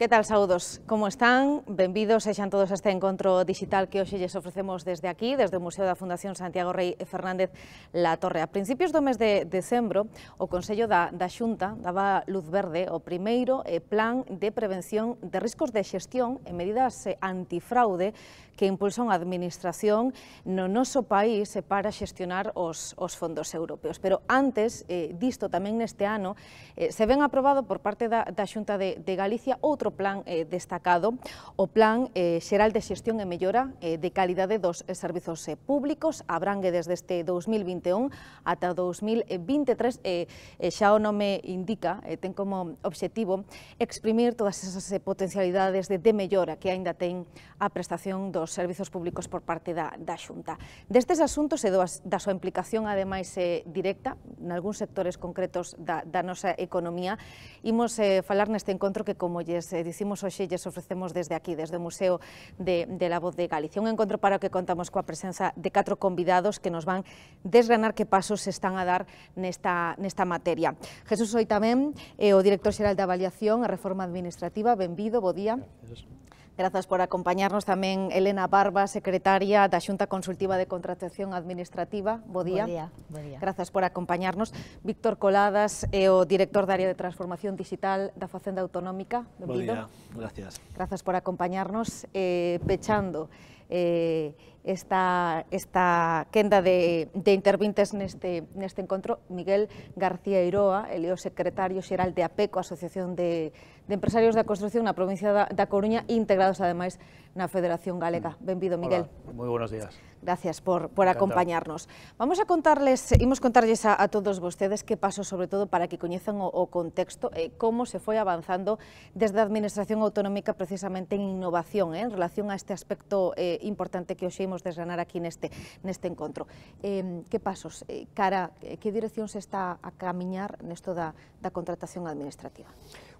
Que tal, saúdos? Como están? Benvidos sexan todos a este encontro digital que hoxe lles ofrecemos desde aquí, desde o Museo da Fundación Santiago Rey Fernández La Torre. A principios do mes de decembro, o Consello da, da Xunta daba luz verde o primeiro eh, plan de prevención de riscos de xestión e medidas eh, antifraude que impulsa unha administración no noso país eh, para xestionar os, os fondos europeos. Pero antes eh, disto, tamén neste ano, eh, se ven aprobado por parte da, da Xunta de, de Galicia outro plan eh, destacado, o Plan eh, Xeral de Xestión e Mellora eh, de Calidade dos eh, Servizos eh, Públicos, abrangue desde este 2021 ata 2023, eh, eh, xa o nome indica, eh, ten como obxectivo exprimir todas esas eh, potencialidades de, de mellora que aínda ten a prestación do dos servizos públicos por parte da, da Xunta. Destes asuntos e do, da súa implicación ademais eh, directa en algúns sectores concretos da, da nosa economía, imos eh, falar neste encontro que como lles eh, dicimos hoxe lles ofrecemos desde aquí, desde o Museo de, de la Voz de Galicia. Un encontro para o que contamos coa presenza de catro convidados que nos van desgranar que pasos se están a dar nesta, nesta materia. Jesús Oitamén, eh, o director xeral de avaliación e reforma administrativa, benvido, bo día. Gracias. Gracias por acompañarnos También Elena Barba, secretaria de Xunta Consultiva de Contratación Administrativa. Bo día. por acompañarnos. Víctor Coladas o director de área de transformación digital la Facenda Autonómica. Gracias. por acompañarnos. E, pechando e, esta, esta quenda de, de intervintes neste, neste encontro, Miguel García Iroa, el secretario general de APECO, Asociación de de empresarios da construcción na provincia de Coruña integrados en na Federación Galega. Mm. Bienvenido, Miguel. Muy buenos días. Gracias por, por acompañarnos. Vamos a contarles, imos contarles a, todos ustedes qué pasos, sobre todo para que conozcan o, contexto eh, cómo se fue avanzando desde a Administración Autonómica precisamente en innovación eh, en relación a este aspecto eh, importante que hoxe desgranar aquí neste, neste encontro. Em, eh, que pasos, cara, qué dirección se está a camiñar en da, da contratación administrativa?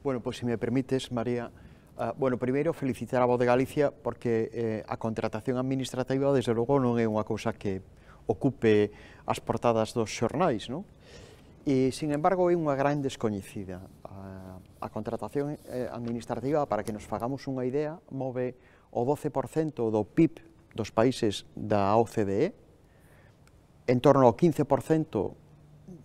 Bueno, pues si me permites, María, uh, bueno, primeiro felicitar a Voz de Galicia porque eh, a contratación administrativa, desde logo, non é unha cousa que ocupe as portadas dos xornais, non? E, sin embargo, é unha gran descoñecida. A, a contratación eh, administrativa, para que nos fagamos unha idea, move o 12% do PIB dos países da OCDE, en torno ao 15%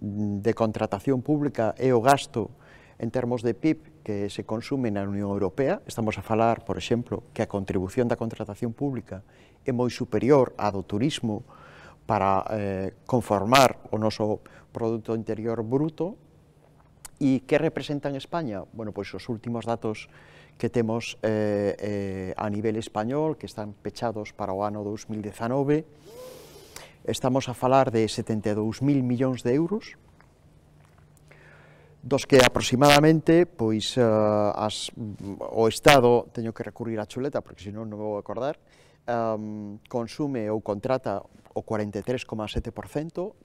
de contratación pública e o gasto en termos de PIB que se consume na Unión Europea, estamos a falar, por exemplo, que a contribución da contratación pública é moi superior á do turismo para eh, conformar o noso produto interior bruto e que representa en España? Bueno, pois os últimos datos que temos eh, eh, a nivel español, que están pechados para o ano 2019, estamos a falar de 72.000 millóns de euros, dos que aproximadamente pois uh, as, o Estado, teño que recurrir á chuleta porque senón non me vou acordar, um, consume ou contrata o 43,7%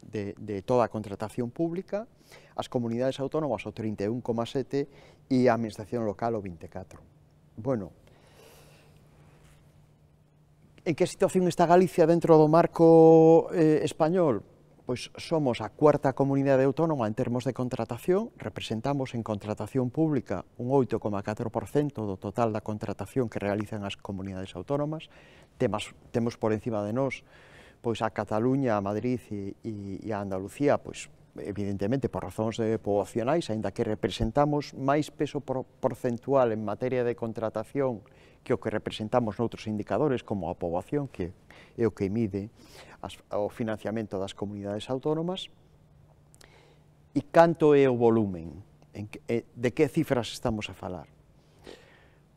de, de toda a contratación pública, as comunidades autónomas o 31,7% e a administración local o 24%. Bueno, en que situación está Galicia dentro do marco eh, español? pois somos a cuarta comunidade autónoma en termos de contratación, representamos en contratación pública un 8,4% do total da contratación que realizan as comunidades autónomas, Temas, temos por encima de nós pois a Cataluña, a Madrid e, e, e a Andalucía, pois evidentemente por razóns de poboacionais, aínda que representamos máis peso por, porcentual en materia de contratación que o que representamos noutros indicadores como a poboación, que é o que mide as, ao financiamento das comunidades autónomas. E canto é o volumen? En que, eh, de que cifras estamos a falar?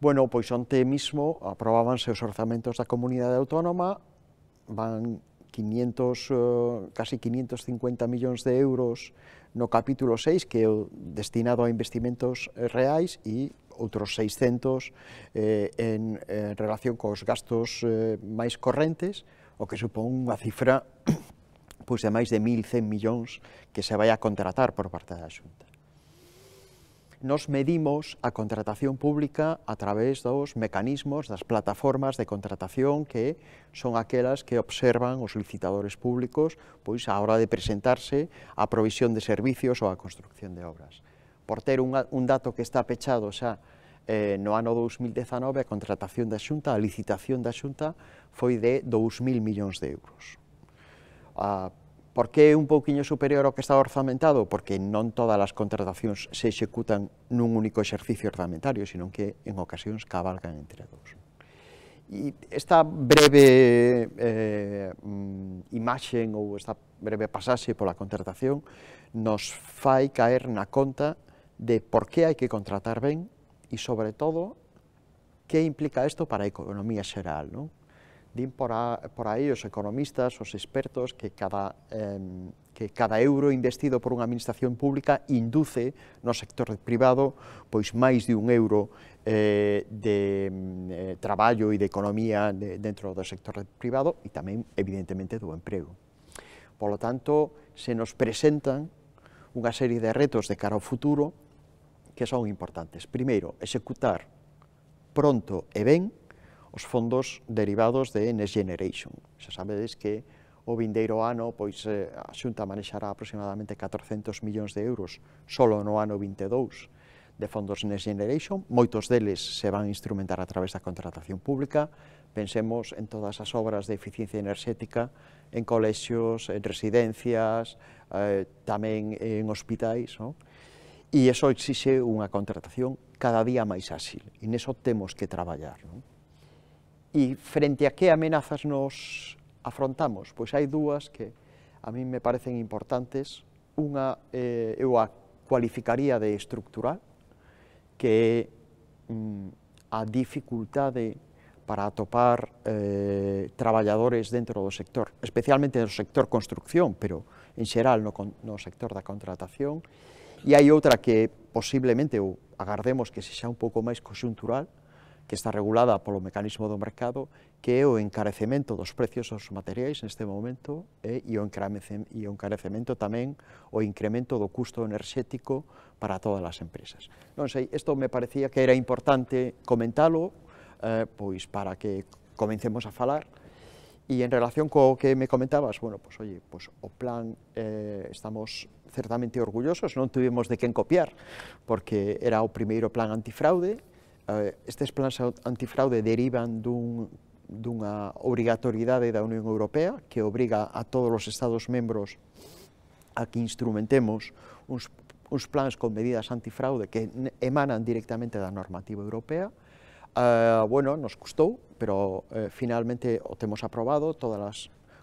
Bueno, pois onte mismo aprobábanse os orzamentos da comunidade autónoma, van 500, eh, casi 550 millóns de euros no capítulo 6, que é destinado a investimentos eh, reais, e outros 600 eh, en, en relación cos gastos eh, máis correntes, o que supón unha cifra pois, de máis de 1.100 millóns que se vai a contratar por parte da Xunta. Nos medimos a contratación pública a través dos mecanismos das plataformas de contratación que son aquelas que observan os licitadores públicos pois á hora de presentarse a provisión de servicios ou a construcción de obras. Por ter un, un dato que está pechado xa eh, no ano 2019 a contratación da Xunta, a licitación da Xunta foi de 2.000 millóns de euros. Ah, por que un pouquiño superior ao que está orzamentado? Porque non todas as contratacións se executan nun único exercicio orzamentario, sino que en ocasións cabalgan entre dous. E esta breve eh, imaxen ou esta breve pasaxe pola contratación nos fai caer na conta de por que hai que contratar ben e, sobre todo, que implica isto para a economía xeral. Non? Din por, a, por aí os economistas, os expertos, que cada, eh, que cada euro investido por unha administración pública induce no sector privado pois máis de un euro eh, de eh, traballo e de economía de, dentro do sector privado e tamén, evidentemente, do emprego. Por lo tanto, se nos presentan unha serie de retos de cara ao futuro que son importantes. Primeiro, executar pronto e ben os fondos derivados de Next Generation. Xa sabedes que o vindeiro ano pois eh, a Xunta manexará aproximadamente 400 millóns de euros solo no ano 22 de fondos Next Generation. Moitos deles se van instrumentar a través da contratación pública. Pensemos en todas as obras de eficiencia enerxética en colexios, en residencias, eh, tamén en hospitais. Non? E iso exixe unha contratación cada día máis áxil, e neso temos que traballar. Non? E frente a que amenazas nos afrontamos? Pois hai dúas que a mí me parecen importantes. Unha, eh, eu a cualificaría de estructural, que é mm, a dificultade para atopar eh, traballadores dentro do sector, especialmente no sector construcción, pero en xeral no, no sector da contratación, E hai outra que posiblemente ou agardemos que sexa un pouco máis coxuntural, que está regulada polo mecanismo do mercado, que é o encarecemento dos precios dos materiais neste momento eh, e, o e o encarecemento tamén o incremento do custo enerxético para todas as empresas. Non sei, isto me parecía que era importante comentalo, eh, pois para que comencemos a falar, E en relación co que me comentabas, bueno, pues oye, pues o plan eh, estamos certamente orgullosos, non tuvimos de quen copiar, porque era o primeiro plan antifraude, eh, estes plans antifraude derivan dun dunha obrigatoriedade da Unión Europea que obriga a todos os Estados membros a que instrumentemos uns, uns plans con medidas antifraude que emanan directamente da normativa europea. Eh, bueno, nos custou, pero eh, finalmente o temos aprobado, todas as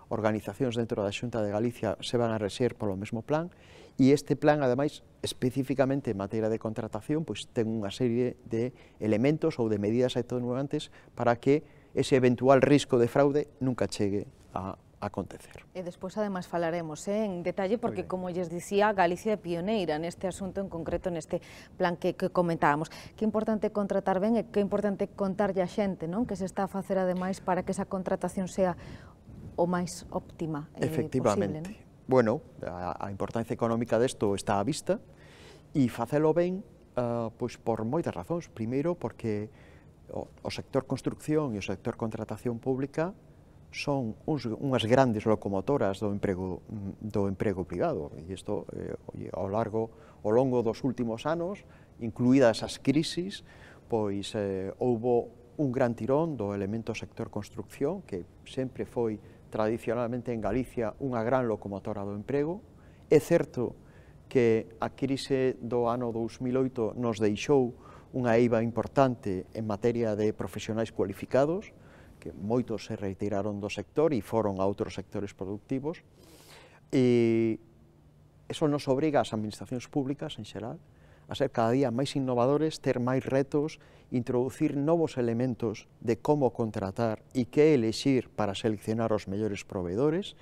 organizacións dentro da Xunta de Galicia se van a reser polo mesmo plan, e este plan, ademais, especificamente en materia de contratación, pois ten unha serie de elementos ou de medidas atenuantes para que ese eventual risco de fraude nunca chegue a acontecer. E despois ademais falaremos eh, en detalle porque como lles dicía, Galicia é pioneira neste asunto en concreto neste plan que, que comentábamos. Que importante contratar ben e que importante contarlle a xente, non? Que se está a facer ademais para que esa contratación sea o máis óptima eh, Efectivamente. Posible, non? Bueno, a, a importancia económica desto está á vista e facelo ben uh, pois por moitas razóns. Primeiro porque o, o sector construcción e o sector contratación pública son uns, unhas grandes locomotoras do emprego, do emprego privado. E isto, eh, ao, largo, ao longo dos últimos anos, incluídas as crisis, pois eh, houbo un gran tirón do elemento sector construcción, que sempre foi tradicionalmente en Galicia unha gran locomotora do emprego. É certo que a crise do ano 2008 nos deixou unha eiva importante en materia de profesionais cualificados, que moitos se retiraron do sector e foron a outros sectores productivos, e eso nos obriga ás administracións públicas en xeral a ser cada día máis innovadores, ter máis retos, introducir novos elementos de como contratar e que elexir para seleccionar os mellores proveedores,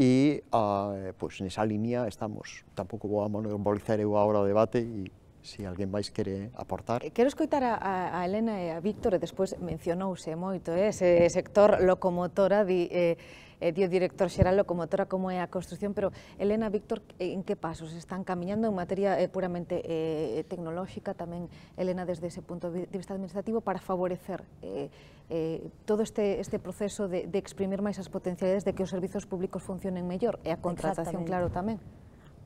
e uh, pois nesa línea estamos, tampouco vou a monopolizar eu agora o debate e se alguén máis quere aportar. Eh, quero escoitar a, a Helena e a Víctor, e despois mencionouse moito eh, ese sector locomotora, di, eh, eh di o director xeral locomotora como é a construción, pero Helena, Víctor, en que pasos están camiñando en materia eh, puramente eh, tecnolóxica, tamén Helena desde ese punto de vista administrativo, para favorecer eh, eh, todo este, este proceso de, de exprimir máis as potencialidades de que os servizos públicos funcionen mellor e a contratación, claro, tamén.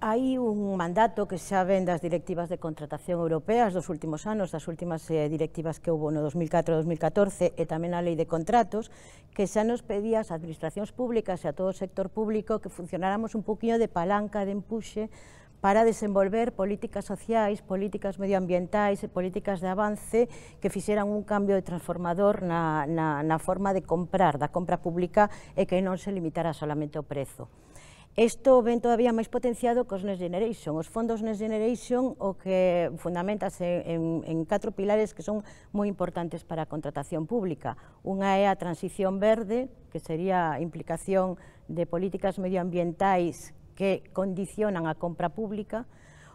Hay un mandato que xa en las directivas de contratación europeas los últimos años, las últimas eh, directivas que hubo, no 2004-2014 y también la ley de contratos, que se nos pedía las administraciones públicas y a todo el sector público que funcionáramos un poquito de palanca, de empuje para desenvolver políticas sociales, políticas medioambientales e políticas de avance que hicieran un cambio de transformador en la forma de comprar, la compra pública y e que no se limitara solamente al precio. Esto ven todavía más potenciado cos Next Generation. Os fondos Next Generation o que fundamentase en, en pilares que son muy importantes para contratación pública. Una es a transición verde, que sería implicación de políticas medioambientais que condicionan a compra pública.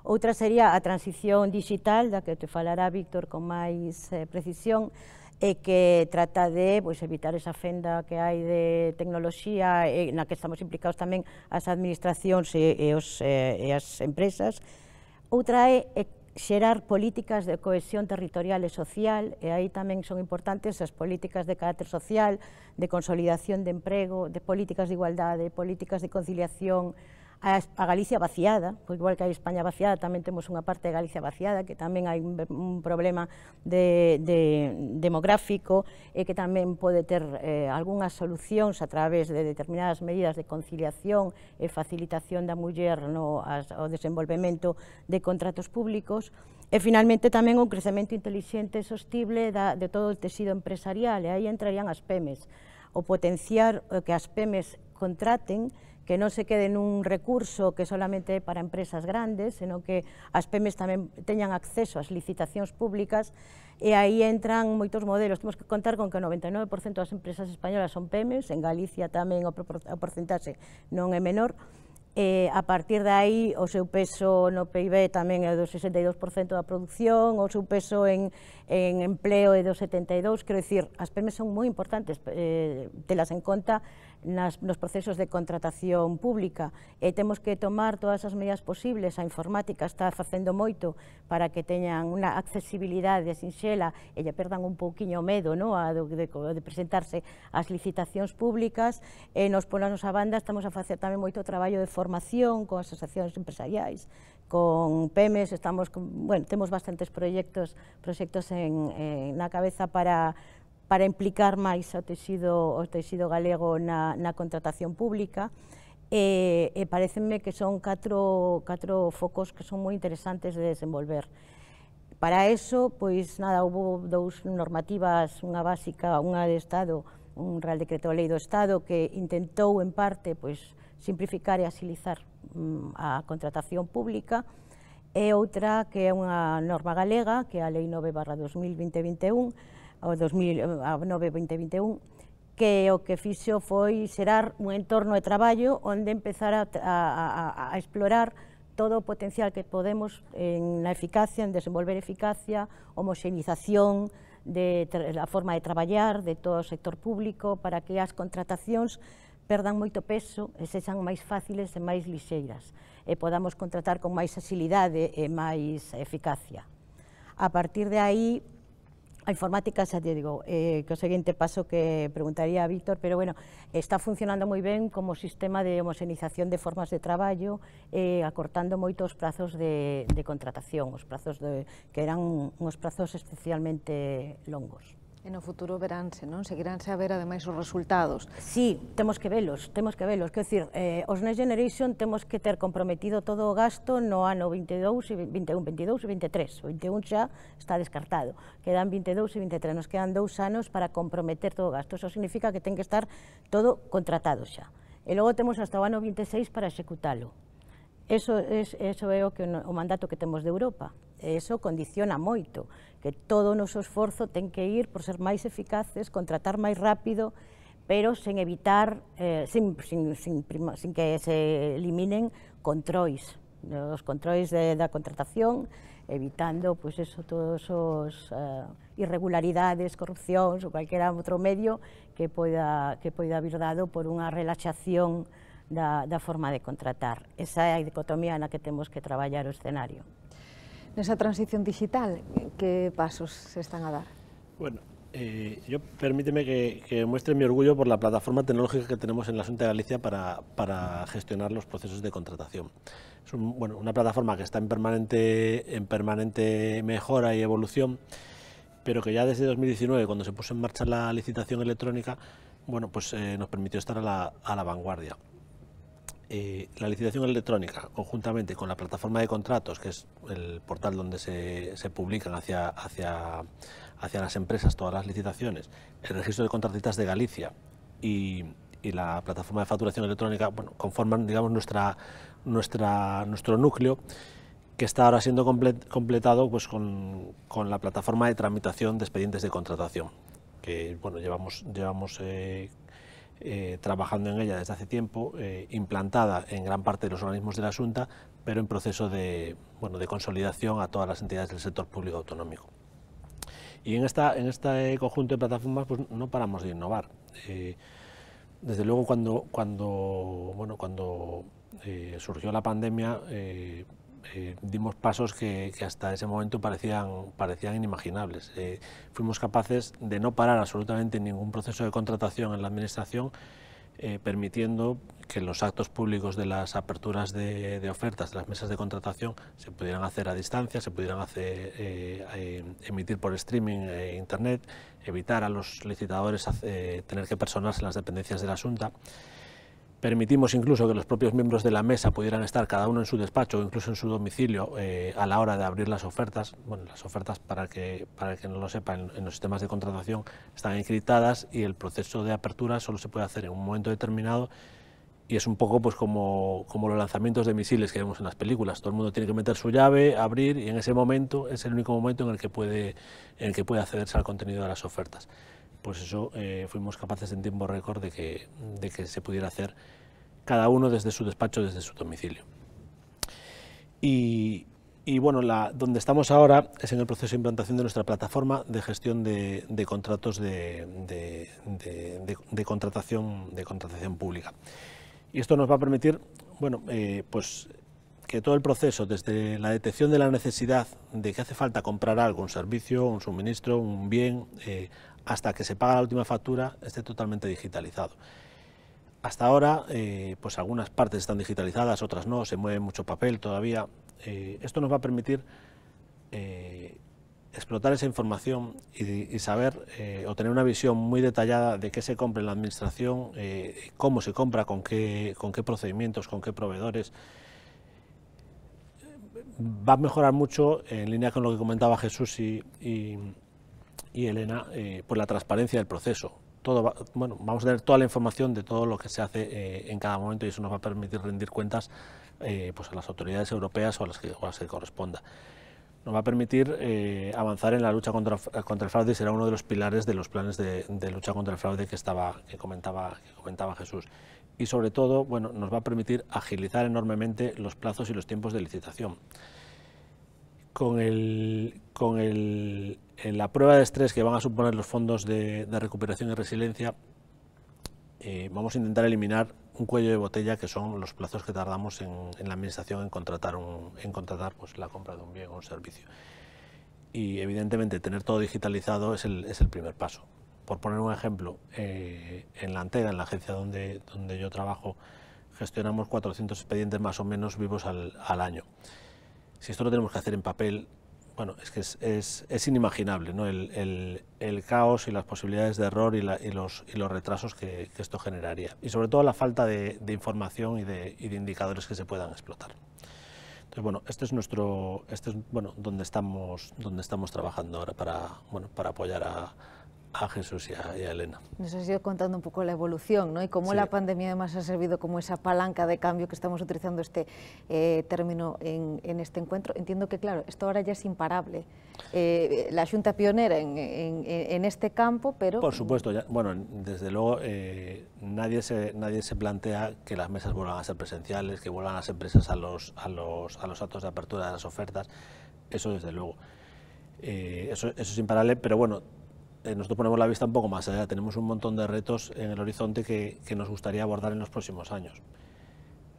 Otra sería a transición digital, la que te falará Víctor con máis eh, precisión, e que trata de pois, evitar esa fenda que hai de tecnoloxía e eh, na que estamos implicados tamén as administracións e, e, os, e, eh, e as empresas. Outra é, é eh, xerar políticas de cohesión territorial e social, e aí tamén son importantes as políticas de carácter social, de consolidación de emprego, de políticas de igualdade, políticas de conciliación, a, Galicia vaciada, pues igual que hay España vaciada, también tenemos una parte de Galicia vaciada, que también hay un, problema demográfico y e que también puede tener eh, algunas soluciones a través de determinadas medidas de conciliación e facilitación de mujer, no, as, o de contratos públicos, Y e finalmente también un crecimiento inteligente y sostible de todo el tejido empresarial, e ahí entrarían las PEMES, o potenciar eh, que las PEMES contraten que no se quede un recurso que solamente para empresas grandes, sino que as PEMES también tengan acceso ás licitaciones públicas y e ahí entran muchos modelos. Tenemos que contar con que el 99% las empresas españolas son PEMES, en Galicia también o porcentaxe non é menor, e a partir de ahí, o su peso no PIB también é do 62% e da producción, o su peso en, empleo é do 72%, quero dicir, as PEMES son muy importantes, eh, telas en cuenta los procesos de contratación pública. E Tenemos que tomar todas as medidas posibles. A informática está facendo moito para que teñan unha accesibilidade sinxela e lle perdan un pouquiño medo no? a, de, de, a presentarse licitaciones licitacións públicas. E nos ponemos a banda estamos a facer tamén moito traballo de formación con asociaciones empresariales, con PEMES, estamos, bueno, temos bastantes proyectos proxectos en, la cabeza para para implicar máis o tecido, o tecido galego na, na contratación pública, e, e parecenme que son catro, catro focos que son moi interesantes de desenvolver. Para eso, pois nada, houve dous normativas, unha básica, unha de Estado, un Real Decreto de Lei do Estado que intentou en parte pois simplificar e asilizar mm, a contratación pública e outra que é unha norma galega, que é a Lei 9 barra 2020 Eh, a 2009-2021, que lo que fixo fue xerar un entorno de trabajo donde empezar a, explorar todo o potencial que podemos en la eficacia, en desenvolver eficacia, homoxenización de la forma de trabajar de todo o sector público para que las contrataciones perdan mucho peso e sexan máis fáciles e máis lixeiras e podamos contratar con más facilidad e más eficacia. A partir de aí, informática ya te digo, eh, que el siguiente paso que preguntaría a Víctor, pero bueno, está funcionando muy bien como sistema de homogenización de formas de trabajo, eh, acortando muy todos los plazos de contratación, os plazos que eran unos plazos especialmente longos. En o futuro veránse, ¿no? Seguiránse a ver además os resultados. Sí, tenemos que velos, tenemos que verlos. Quer decir, eh, os Next Generation tenemos que ter comprometido todo gasto no ano 22 y 21, 22 y 23. O 21 ya e está descartado. Quedan 22 y 23, nos quedan dos anos para comprometer todo gasto. Eso significa que tiene que estar todo contratado ya. Y e luego tenemos hasta o ano 26 e para ejecutarlo. Eso es, eso é que, mandato que tenemos de Europa. eso condiciona moito, que todo nuestro esfuerzo esforzo que ir por ser más eficaces, contratar más rápido, pero eh, sin evitar, sin, sin que se eliminen controles, los controles de, la contratación, evitando pues eso, todos os eh, irregularidades, corrupción o cualquier otro medio que pueda que poida haber dado por una relaxación da, forma de contratar. Esa es en dicotomía que tenemos que trabajar el escenario. esa transición digital, ¿qué pasos se están a dar? Bueno, eh, yo permíteme que, muestre mi orgullo por la plataforma tecnológica que tenemos en la Junta de Galicia para, gestionar los procesos de contratación. Es una plataforma que está en permanente, en permanente mejora y evolución, pero que ya desde 2019, cuando se puso en marcha la licitación electrónica, bueno, pues, eh, nos permitió estar a la vanguardia. Eh, la licitación electrónica, conjuntamente con la plataforma de contratos, que es el portal donde se, publican hacia, hacia, hacia, las empresas todas las licitaciones, el registro de contratistas de Galicia y, la plataforma de facturación electrónica, conforman digamos, nuestra, nuestra, nuestro núcleo que está ahora siendo completado pues, con, la plataforma de tramitación de expedientes de contratación que bueno, llevamos, llevamos eh, eh, trabajando en ella desde hace tiempo, eh, implantada en gran parte de los organismos de la Junta, pero en proceso de, bueno, de consolidación a todas las entidades del sector público autonómico. Y en, esta, en este conjunto de plataformas pues, no paramos de innovar. Eh, desde luego cuando, cuando, bueno, cuando surgió la pandemia, eh, dimos pasos que, hasta ese momento parecían, inimaginables. Eh, fuimos capaces de no parar absolutamente ningún proceso de contratación en la Administración, eh, permitiendo que los actos públicos de las aperturas de, ofertas, de las mesas de contratación, se pudieran hacer a distancia, se pudieran hacer, emitir por streaming e internet, evitar a los licitadores tener que personarse en las dependencias de la Junta. Permitimos incluso que los propios miembros de la mesa pudieran estar cada uno en su despacho o incluso en su domicilio eh, a la hora de abrir las ofertas. Bueno, las ofertas, para que, para que no lo sepa, en, los sistemas de contratación están encriptadas y el proceso de apertura solo se puede hacer en un momento determinado y es un poco pues como, los lanzamientos de misiles que vemos en las películas. Todo el mundo tiene que meter su llave, abrir y en ese momento es el único momento en el que puede, en el que puede accederse al contenido de las ofertas pues eso eh, fuimos capaces en tiempo récord de que, se pudiera hacer cada uno desde su despacho, desde su domicilio. Y, bueno, donde estamos ahora es en el proceso de implantación de nuestra plataforma de gestión de, contratos de, contratación, de contratación pública. Y esto nos va a permitir, bueno, eh, pues que todo el proceso, desde la detección de la necesidad de que hace falta comprar algo, un servicio, un suministro, un bien, eh, hasta que se paga la última factura, esté totalmente digitalizado. Hasta ahora, eh, pues algunas partes están digitalizadas, otras no, se mueve mucho papel todavía. Eh, esto nos va a permitir eh, explotar esa información y, saber o tener una visión muy detallada de qué se compra en la administración, cómo se compra, con qué, con qué procedimientos, con qué proveedores. Va a mejorar mucho en línea con lo que comentaba Jesús y y Elena eh, por la transparencia del proceso. Todo bueno, vamos a tener toda la información de todo lo que se hace eh, en cada momento y eso nos va a permitir rendir cuentas eh, pues a las autoridades europeas o a las que, corresponda. Nos va a permitir avanzar en la lucha contra, el fraude y será uno de los pilares de los planes de, lucha contra el fraude que, estaba, que, comentaba, comentaba Jesús y sobre todo bueno, nos va a permitir agilizar enormemente los plazos y los tiempos de licitación con, el, con la prueba de estrés que van a suponer los fondos de, recuperación y resiliencia, eh, vamos a intentar eliminar un cuello de botella que son los plazos que tardamos en, la administración en contratar, en contratar pues, la compra de un bien o un servicio. Y evidentemente tener todo digitalizado es el, primer paso. Por poner un ejemplo, eh, en la Antega, en la agencia donde, donde yo trabajo, gestionamos 400 expedientes más o menos vivos al, al año si esto lo tenemos que hacer en papel, bueno, es que es, es, inimaginable El, caos y las posibilidades de error y, los, y los, retrasos que, esto generaría. Y sobre todo la falta de, información y de, y de, indicadores que se puedan explotar. Entonces, bueno, este es nuestro, este es, bueno, donde estamos, donde estamos trabajando ahora para, bueno, para apoyar a, a Jesús y a, Elena. Nos has ido contando un poco la evolución ¿no? y cómo la pandemia además ha servido como esa palanca de cambio que estamos utilizando este eh, término en, este encuentro. Entiendo que, claro, esto ahora ya es imparable. Eh, la Junta pionera en, este campo, pero... Por supuesto, bueno, desde luego eh, nadie, se, nadie se plantea que las mesas vuelvan a ser presenciales, que vuelvan las empresas a los, a los, a los actos de apertura de las ofertas, eso desde luego. eso, eso es imparable, pero bueno, eh, nosotros ponemos la vista un poco más allá. Tenemos un montón de retos en el horizonte que, nos gustaría abordar en los próximos años.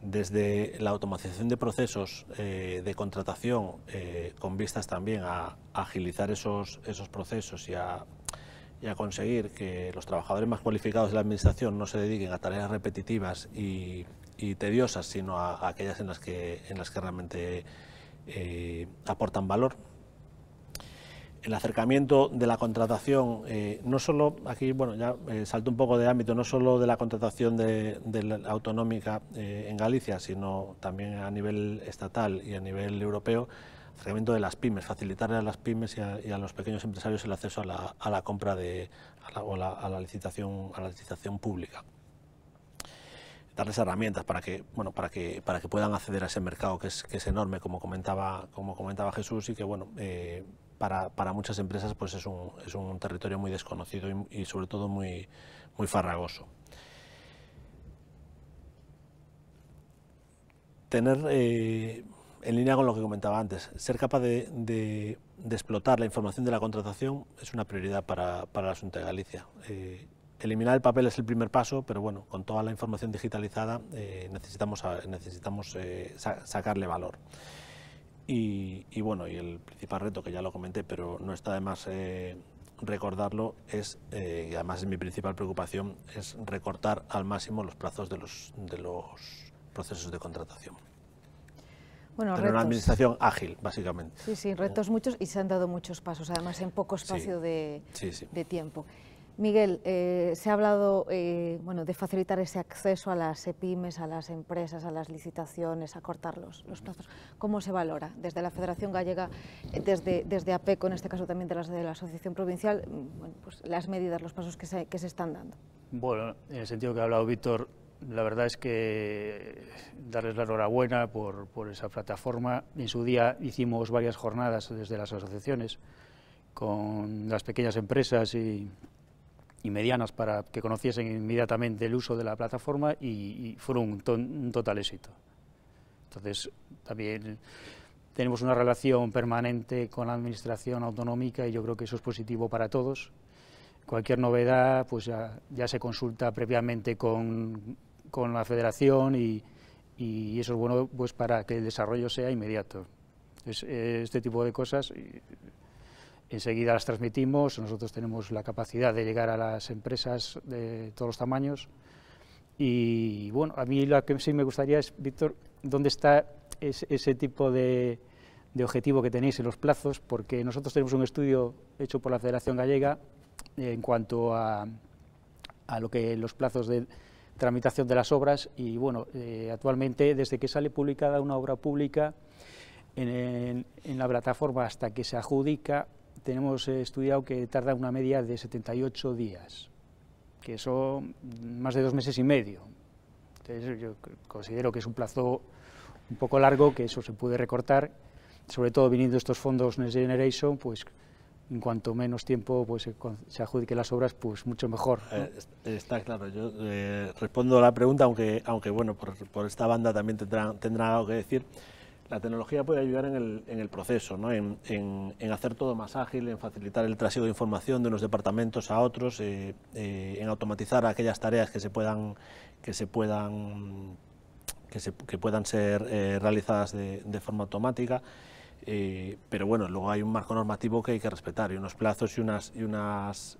Desde la automatización de procesos eh, de contratación, eh, con vistas también a, agilizar esos, esos procesos y a, conseguir que los trabajadores más cualificados de la Administración no se dediquen a tareas repetitivas y, tediosas, sino a, aquellas en las que, en las que realmente aportan valor el acercamiento de la contratación, eh, no solo, aquí bueno, ya eh, salto un poco de ámbito, no solo de la contratación de, autonómica eh, en Galicia, sino también a nivel estatal y a nivel europeo, acercamiento de las pymes, facilitarle a las pymes y a, los pequeños empresarios el acceso a la, compra de, o a la licitación, a la licitación pública darles herramientas para que bueno para que para que puedan acceder a ese mercado que es, que es enorme como comentaba como comentaba Jesús y que bueno para, muchas empresas pues es un, territorio muy desconocido y, sobre todo muy, farragoso. Tener, eh, en línea con lo que comentaba antes, ser capaz de, explotar la información de la contratación es una prioridad para, para la Junta de Galicia. Eh, eliminar el papel es el primer paso, pero bueno, con toda la información digitalizada eh, necesitamos, sacarle valor. Y, bueno, y el principal reto, que ya lo comenté, pero no está de más eh, recordarlo, es, eh, y además es mi principal preocupación, es recortar al máximo los plazos de los, de los procesos de contratación. Bueno, Tener una administración ágil, básicamente. Sí, sí, retos muchos y se han dado muchos pasos, además en poco espacio de, sí, sí. de tiempo. Miguel, eh, se ha hablado eh, bueno, de facilitar ese acceso a las EPIMES, a las empresas, a las licitaciones, a cortar los, plazos. ¿Cómo se valora desde la Federación Gallega, eh, desde, desde APECO, en este caso también de la, Asociación Provincial, mm, pues las medidas, los pasos que se, están dando? Bueno, en el sentido que ha hablado Víctor, la verdad es que darles la enhorabuena por, por, esa plataforma. En su día hicimos varias jornadas desde las asociaciones con las pequeñas empresas y, y medianas para que conociesen inmediatamente el uso de la plataforma y, y fueron un, total éxito. Entonces, también tenemos una relación permanente con la administración autonómica y yo creo que eso es positivo para todos. Cualquier novedad pues ya, se consulta previamente con, la federación y, eso es bueno pues para que el desarrollo sea inmediato. este tipo de cosas enseguida las transmitimos, nosotros tenemos la capacidad de llegar a las empresas de todos los tamaños. Y bueno, a mí lo que sí me gustaría es, Víctor, ¿dónde está ese, tipo de, objetivo que tenéis en los plazos? Porque nosotros tenemos un estudio hecho por la Federación Gallega en cuanto a, lo que los plazos de tramitación de las obras y bueno, eh, actualmente desde que sale publicada una obra pública en la plataforma hasta que se adjudica tenemos eh, estudiado que tarda una media de 78 días, que son mm, más de dos meses y medio. Entonces yo considero que es un plazo un poco largo, que eso se puede recortar, sobre todo viniendo estos fondos Next Generation, pues en cuanto menos tiempo pues, se adjudiquen las obras, pues mucho mejor. Eh, está claro, yo eh, respondo a la pregunta, aunque, aunque bueno, por, por esta banda también tendrá, tendrá algo que decir la tecnología puede ayudar en el, proceso, en, hacer todo más ágil, en facilitar el trasiego de información de unos departamentos a otros, eh, eh, en automatizar aquellas tareas que puedan, que se puedan, puedan ser eh, realizadas de, forma automática. pero bueno, luego hay un marco normativo que hay que respetar y unos plazos y unas, y unas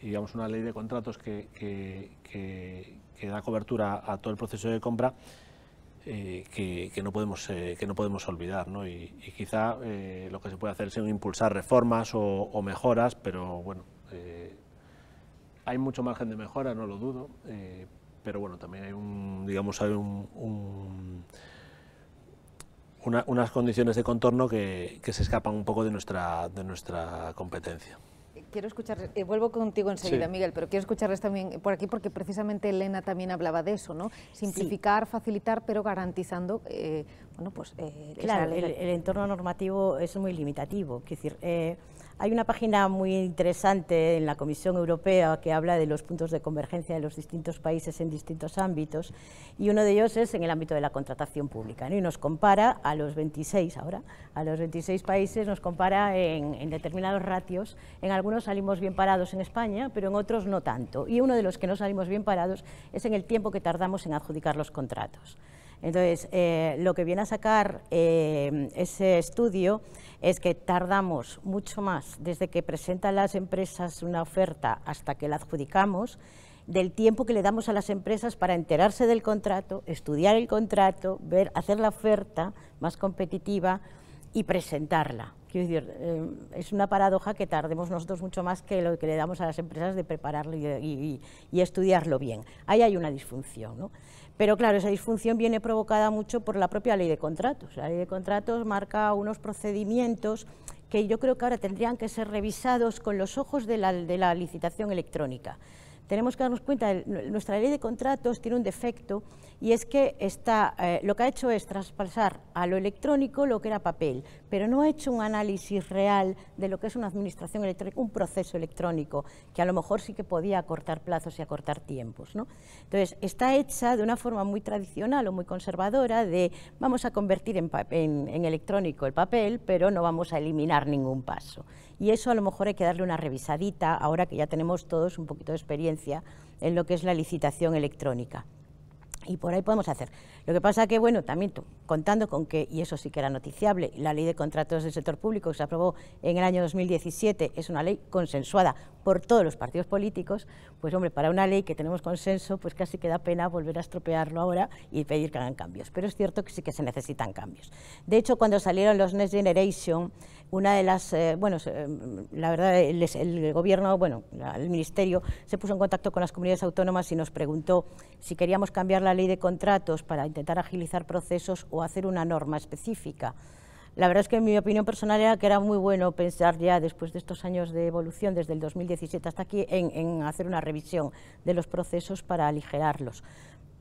digamos, una ley de contratos que da cobertura a todo el proceso de compra eh, que, no podemos, eh, que no podemos olvidar. ¿no? Y, quizá eh, lo que se puede hacer es impulsar reformas o, mejoras, pero bueno, hay mucho margen de mejora, no lo dudo, pero bueno, también hay un, digamos, hay un, unas condiciones de contorno que, que se escapan un poco de nuestra, de nuestra competencia. Quiero escuchar, eh, vuelvo contigo enseguida, Miguel, pero quiero escucharles también por aquí porque precisamente Elena también hablaba de eso, ¿no? Simplificar, facilitar, pero garantizando, eh, bueno, pues... Eh, claro, el, el, entorno normativo es muy limitativo, es decir eh, hay una página muy interesante en la Comisión Europea que habla de los puntos de convergencia de los distintos países en distintos ámbitos y uno de ellos es en el ámbito de la contratación pública y nos compara a los 26 ahora, a los 26 países nos compara en, determinados ratios. En algunos salimos bien parados en España, pero en otros no tanto. Y uno de los que no salimos bien parados es en el tiempo que tardamos en adjudicar los contratos. Entonces, eh, lo que viene a sacar eh, ese estudio es que tardamos mucho más desde que presentan las empresas una oferta hasta que la adjudicamos del tiempo que le damos a las empresas para enterarse del contrato, estudiar el contrato, ver, hacer la oferta más competitiva y presentarla. Quiero decir, eh, es una paradoja que tardemos nosotros mucho más que lo que le damos a las empresas de prepararlo y, estudiarlo bien. Ahí hay una disfunción. Pero claro, esa disfunción viene provocada mucho por la propia ley de contratos. La ley de contratos marca unos procedimientos que yo creo que ahora tendrían que ser revisados con los ojos de la, licitación electrónica tenemos que darnos cuenta, nuestra ley de contratos tiene un defecto y es que está, eh, lo que ha hecho es traspasar a lo electrónico lo que era papel, pero no ha hecho un análisis real de lo que es una administración electrónica, un proceso electrónico, que a lo mejor sí que podía acortar plazos y acortar tiempos. Entonces, está hecha de una forma muy tradicional o muy conservadora de vamos a convertir en electrónico el papel, pero no vamos a eliminar ningún paso y eso a lo mejor hay que darle una revisadita ahora que ya tenemos todos un poquito de experiencia en lo que es la licitación electrónica. Y por ahí podemos hacer. Lo que pasa que, bueno, también contando con que, y eso sí que era noticiable, la ley de contratos del sector público que se aprobó en el año 2017 es una ley consensuada por todos los partidos políticos, pues hombre, para una ley que tenemos consenso, pues casi que pena volver a estropearlo ahora y pedir que hagan cambios. Pero es cierto que sí que se necesitan cambios. De hecho, cuando salieron los Next Generation, una de las, eh, bueno, la verdad, el, el gobierno, bueno, el ministerio se puso en contacto con las comunidades autónomas y nos preguntó si queríamos cambiar la ley de contratos para intentar agilizar procesos o hacer una norma específica. La verdad es que mi opinión personal era que era muy bueno pensar ya después de estos años de evolución, desde el 2017 hasta aquí, en hacer una revisión de los procesos para aligerarlos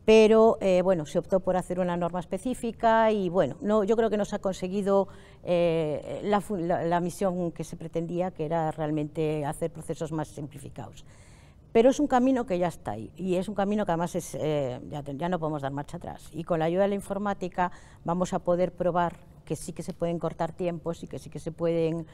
pero eh, bueno, se optó por hacer una norma específica y bueno, no, yo creo que nos ha conseguido eh, la, misión que se pretendía, que era realmente hacer procesos más simplificados. Pero es un camino que ya está ahí y es un camino que además es, eh, ya, no podemos dar marcha atrás. Y con la ayuda de la informática vamos a poder probar que sí que se pueden cortar tiempos y que sí que se pueden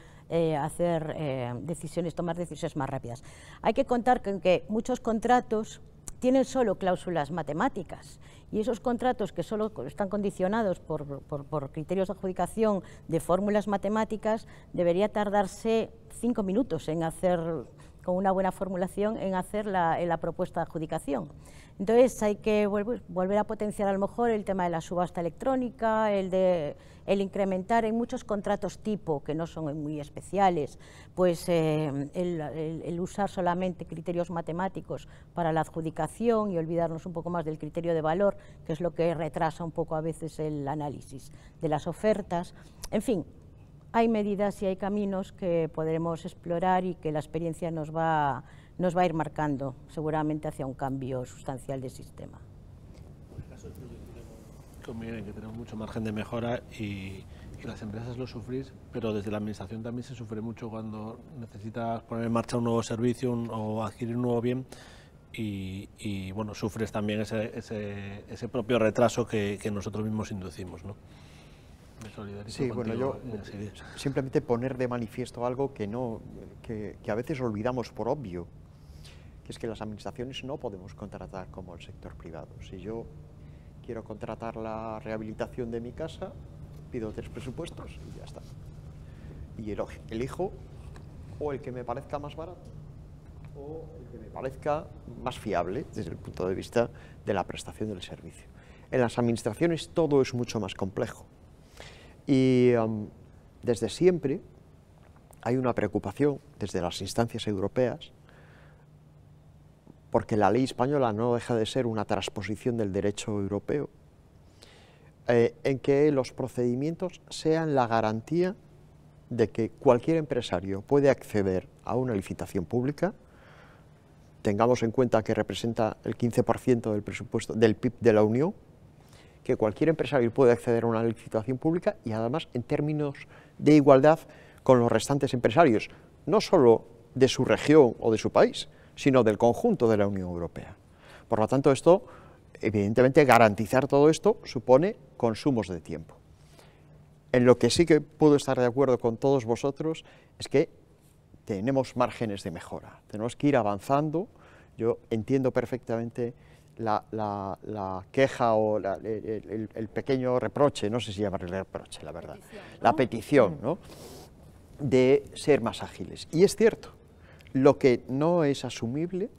hacer decisiones, tomar decisiones más rápidas. Hay que contar con que muchos contratos tienen solo cláusulas matemáticas y esos contratos que solo están condicionados por, por, criterios de adjudicación de fórmulas matemáticas debería tardarse cinco minutos en hacer con una buena formulación en hacer la, propuesta de adjudicación. Entonces hay que volver, a potenciar a lo mejor el tema de la subasta electrónica, el de incrementar en muchos contratos tipo que no son muy especiales, pues eh, el, usar solamente criterios matemáticos para la adjudicación y olvidarnos un poco más del criterio de valor, que es lo que retrasa un poco a veces el análisis de las ofertas. En fin, hay medidas y hay caminos que podremos explorar y que la experiencia nos va, nos va a ir marcando seguramente hacia un cambio sustancial del sistema. Conviene que tenemos mucho margen de mejora y, las empresas lo sufrís, pero desde la administración también se sufre mucho cuando necesitas poner en marcha un nuevo servicio o adquirir un nuevo bien. Y, bueno, sufres también ese, ese, propio retraso que, nosotros mismos inducimos sí, bueno, yo simplemente poner de manifiesto algo que, no, que a veces olvidamos por obvio, que es que las administraciones no podemos contratar como el sector privado. Si yo quiero contratar la rehabilitación de mi casa, pido tres presupuestos y ya está. Y elijo o el que me parezca más barato o el que me parezca más fiable desde el punto de vista de la prestación del servicio. En las administraciones todo es mucho más complejo. Y um, desde siempre hay una preocupación desde las instancias europeas porque la ley española no deja de ser una transposición del derecho europeo, eh, en que los procedimientos sean la garantía de que cualquier empresario puede acceder a una licitación pública, tengamos en cuenta que representa el 15% del presupuesto del PIB de la Unión, que cualquier empresario puede acceder a una licitación pública y además en términos de igualdad con los restantes empresarios, no solo de su región o de su país, sino del conjunto de la Unión Europea. Por lo tanto, esto, evidentemente, garantizar todo esto supone consumos de tiempo. En lo que sí que puedo estar de acuerdo con todos vosotros es que tenemos márgenes de mejora, tenemos que ir avanzando. Yo entiendo perfectamente la, la, queja o el, pequeño reproche, no sé si llamarle reproche, la verdad, la petición mm. ¿no? de ser más ágiles. Y es cierto, lo que no es asumible,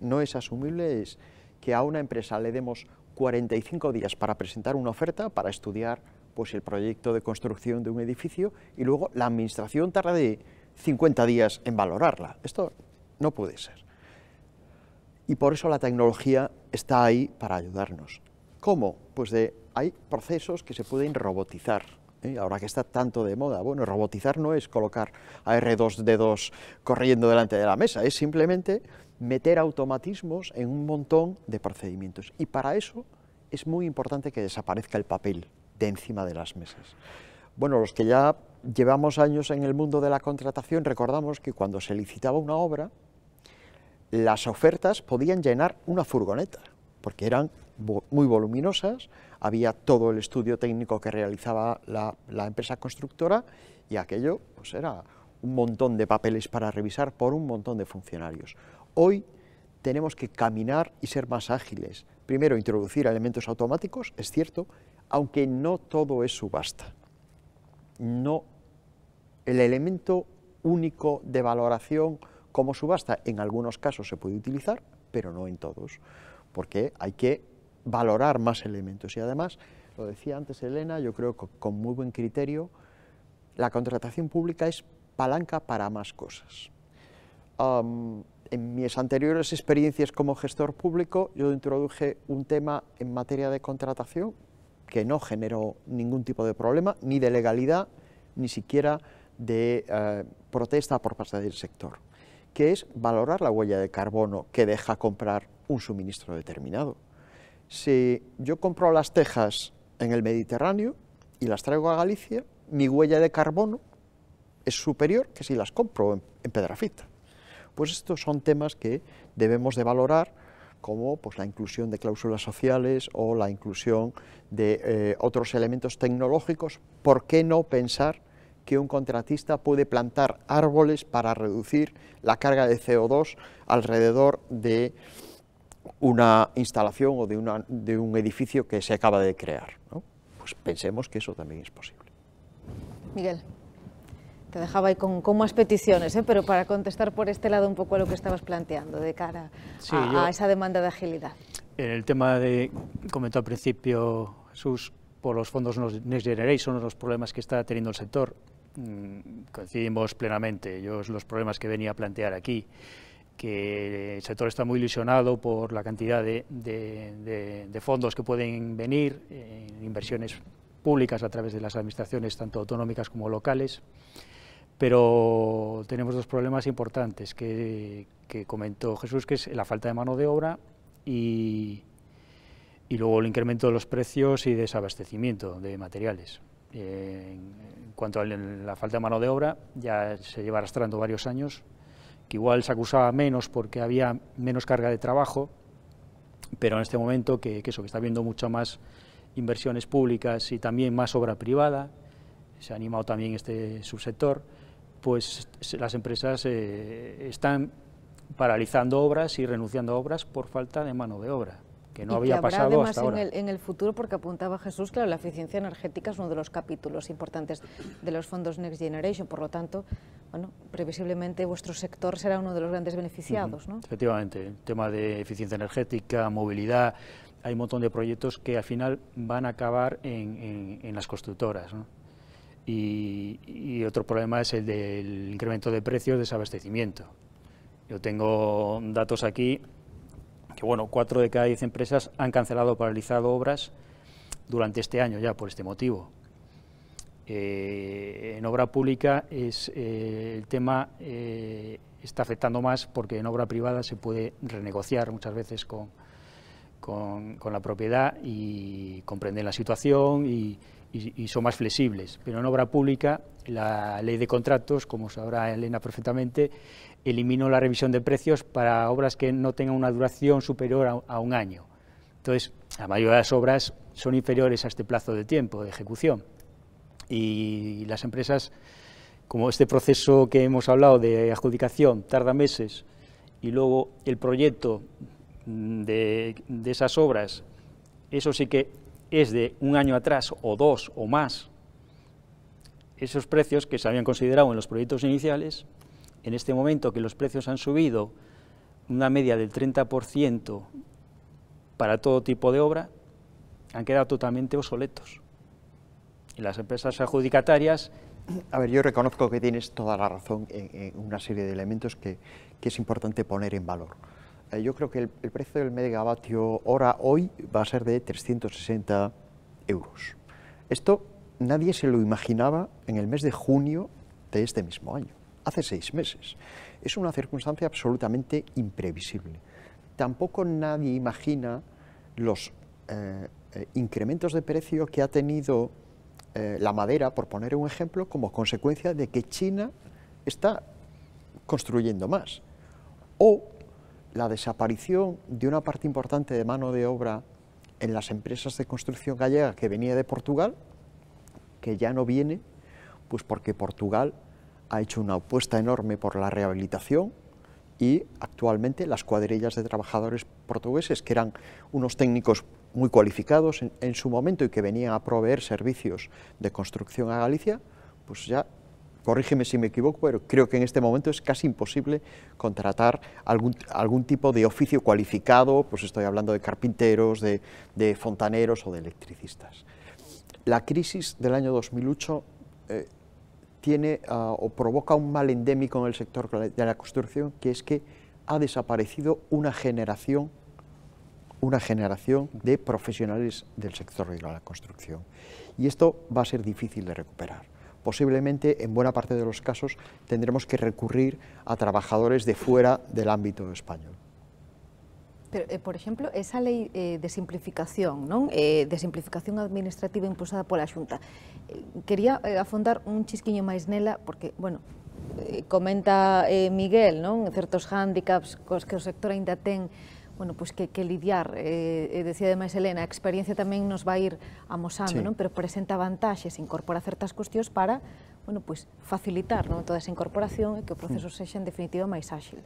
no es asumible es que a una empresa le demos 45 días para presentar una oferta, para estudiar pues, el proyecto de construcción de un edificio y luego la administración de 50 días en valorarla. Esto no puede ser. Y por eso la tecnología está ahí para ayudarnos. ¿Cómo? Pues hay procesos que se pueden robotizar. ¿eh? Ahora que está tanto de moda, bueno, robotizar no es colocar a R2 D2 corriendo delante de la mesa, es simplemente meter automatismos en un montón de procedimientos. Y para eso es muy importante que desaparezca el papel de encima de las mesas. Bueno, los que ya llevamos años en el mundo de la contratación recordamos que cuando se licitaba una obra, las ofertas podían llenar una furgoneta, porque eran muy voluminosas, había todo el estudio técnico que realizaba la, empresa constructora y aquello pues era un montón de papeles para revisar por un montón de funcionarios. Hoy tenemos que caminar y ser más ágiles. Primero, introducir elementos automáticos, es cierto, aunque no todo es subasta. No, el elemento único de valoración como subasta en algunos casos se puede utilizar, pero no en todos, porque hay que valorar más elementos y además, lo decía antes Elena, yo creo que con muy buen criterio, la contratación pública es palanca para más cosas. en mis anteriores experiencias como gestor público, yo introduje un tema en materia de contratación que no generó ningún tipo de problema, ni de legalidad, ni siquiera de eh, protesta por parte del sector que es valorar la huella de carbono que deja comprar un suministro determinado. Si yo compro las tejas en el Mediterráneo y las traigo a Galicia, mi huella de carbono es superior que si las compro en, Pedrafita. Pues estos son temas que debemos de valorar como pues, la inclusión de cláusulas sociales o la inclusión de eh, otros elementos tecnológicos. ¿Por qué no pensar que un contratista puede plantar árboles para reducir la carga de CO2 alrededor de una instalación o de, un edificio que se acaba de crear. Pues pensemos que eso también es posible. Miguel, te dejaba ahí con, más peticiones, ¿eh? pero para contestar por este lado un poco a lo que estabas planteando de cara a, esa demanda de agilidad. En el tema de, comentó al principio Jesús, por los fondos Next Generation, los problemas que está teniendo el sector. Mm, coincidimos plenamente. Yo los problemas que venía a plantear aquí, que el sector está muy ilusionado por la cantidad de, fondos que pueden venir, en eh, inversiones públicas a través de las administraciones tanto autonómicas como locales, pero tenemos dos problemas importantes que, comentó Jesús, que es la falta de mano de obra y luego el incremento de los precios y desabastecimiento de materiales en, cuanto a la falta de mano de obra, ya se lleva arrastrando varios años, que igual se acusaba menos porque había menos carga de trabajo, pero en este momento que, eso, que está habiendo mucho más inversiones públicas y también más obra privada, se ha animado también este subsector, pues las empresas eh, están paralizando obras y renunciando a obras por falta de mano de obra que no había que habrá pasado además En, el, en el, futuro, porque apuntaba Jesús, claro, la eficiencia energética es uno de los capítulos importantes de los fondos Next Generation, por lo tanto, bueno, previsiblemente vuestro sector será uno de los grandes beneficiados, ¿no? Efectivamente, el tema de eficiencia energética, movilidad, hay un montón de proyectos que al final van a acabar en, las constructoras, y, otro problema es el del incremento de precios, de desabastecimiento. Yo tengo datos aquí bueno, cuatro de cada diez empresas han cancelado o paralizado obras durante este año ya por este motivo. Eh, en obra pública es eh, el tema eh, está afectando más porque en obra privada se puede renegociar muchas veces con, con, con la propiedad y comprender la situación y, y, son más flexibles. Pero en obra pública, la ley de contratos, como sabrá Elena perfectamente, eliminó la revisión de precios para obras que no tengan una duración superior a, un año. Entonces, la mayoría de las obras son inferiores a este plazo de tiempo de ejecución. Y las empresas, como este proceso que hemos hablado de adjudicación tarda meses y luego el proyecto de esas obras, eso sí que es de un año atrás o dos o más, esos precios que se habían considerado en los proyectos iniciales, en este momento que los precios han subido una media del 30% para todo tipo de obra, han quedado totalmente obsoletos. Y las empresas adjudicatarias... A ver, yo reconozco que tienes toda la razón en, una serie de elementos que es importante poner en valor. Eh, yo creo que el, precio del megavatio hora hoy va a ser de 360 euros. Esto nadie se lo imaginaba en el mes de junio de este mismo año, hace seis meses. Es una circunstancia absolutamente imprevisible. Tampoco nadie imagina los eh, eh, incrementos de precio que ha tenido la madera, por poner un ejemplo, como consecuencia de que China está construyendo más. O la desaparición de una parte importante de mano de obra en las empresas de construcción gallega que venía de Portugal, que ya no viene, pues porque Portugal ha hecho una apuesta enorme por la rehabilitación y actualmente las cuadrillas de trabajadores portugueses, que eran unos técnicos muy cualificados en, su momento y que venían a proveer servicios de construcción a Galicia, pues ya corrígeme si me equivoco, pero creo que en este momento es casi imposible contratar algún, algún tipo de oficio cualificado, pues estoy hablando de carpinteros, de, fontaneros o de electricistas. La crisis del año 2008 eh, tiene ah, o provoca un mal endémico en el sector de la construcción, que es que ha desaparecido una generación una generación de profesionales del sector de la construcción. Y esto va a ser difícil de recuperar posiblemente en buena parte de los casos tendremos que recurrir a trabajadores de fuera del ámbito español. Pero, eh, por ejemplo, esa ley eh, de simplificación, eh, de simplificación administrativa impulsada por la Junta. quería eh, afondar un chisquiño más, nela porque, bueno, comenta Miguel, no, ciertos hándicaps que el sector ainda ten bueno, pois pues que, que lidiar, eh, e eh, decía además Elena, a experiencia tamén nos vai ir amosando, sí. non? pero presenta vantaxes, incorpora certas cuestións para bueno, pois pues facilitar non? toda esa incorporación e que o proceso mm. sexa en definitiva máis áxil.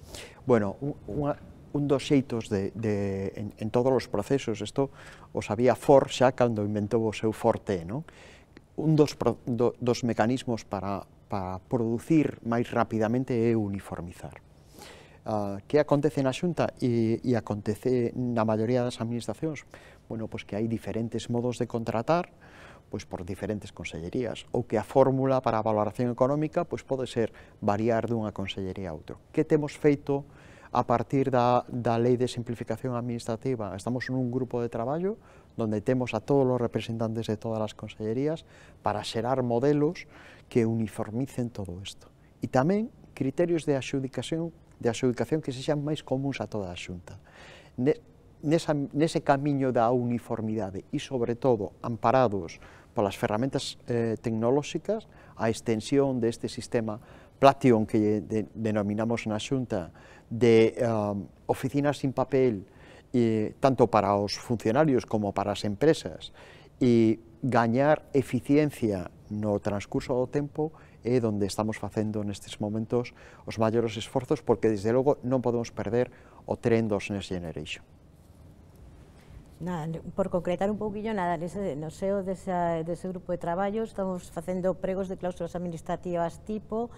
Bueno, unha, un dos xeitos de, de, en, en todos os procesos, isto o sabía Ford xa cando inventou o seu forte, non? un dos, do, dos mecanismos para, para producir máis rapidamente é uniformizar. Uh, que acontece na Xunta e, e acontece na maioría das administracións? Bueno, pois que hai diferentes modos de contratar pois por diferentes consellerías, ou que a fórmula para a valoración económica pois pode ser variar dunha consellería a outra. Que temos feito a partir da, da Lei de Simplificación Administrativa? Estamos nun grupo de traballo donde temos a todos os representantes de todas as consellerías para xerar modelos que uniformicen todo isto. E tamén criterios de axudicación de adxudicación que sexan máis comuns a toda a xunta. nesa, nese camiño da uniformidade e, sobre todo, amparados polas ferramentas eh, tecnolóxicas, a extensión deste sistema Platión, que de, denominamos na xunta de um, oficinas sin papel e, eh, tanto para os funcionarios como para as empresas e gañar eficiencia no transcurso do tempo é onde estamos facendo nestes momentos os maiores esforzos, porque, desde logo, non podemos perder o tren dos Next Generation. Nada, por concretar un pouquinho, nada, nese, no seo desa, dese grupo de traballo estamos facendo pregos de cláusulas administrativas tipo,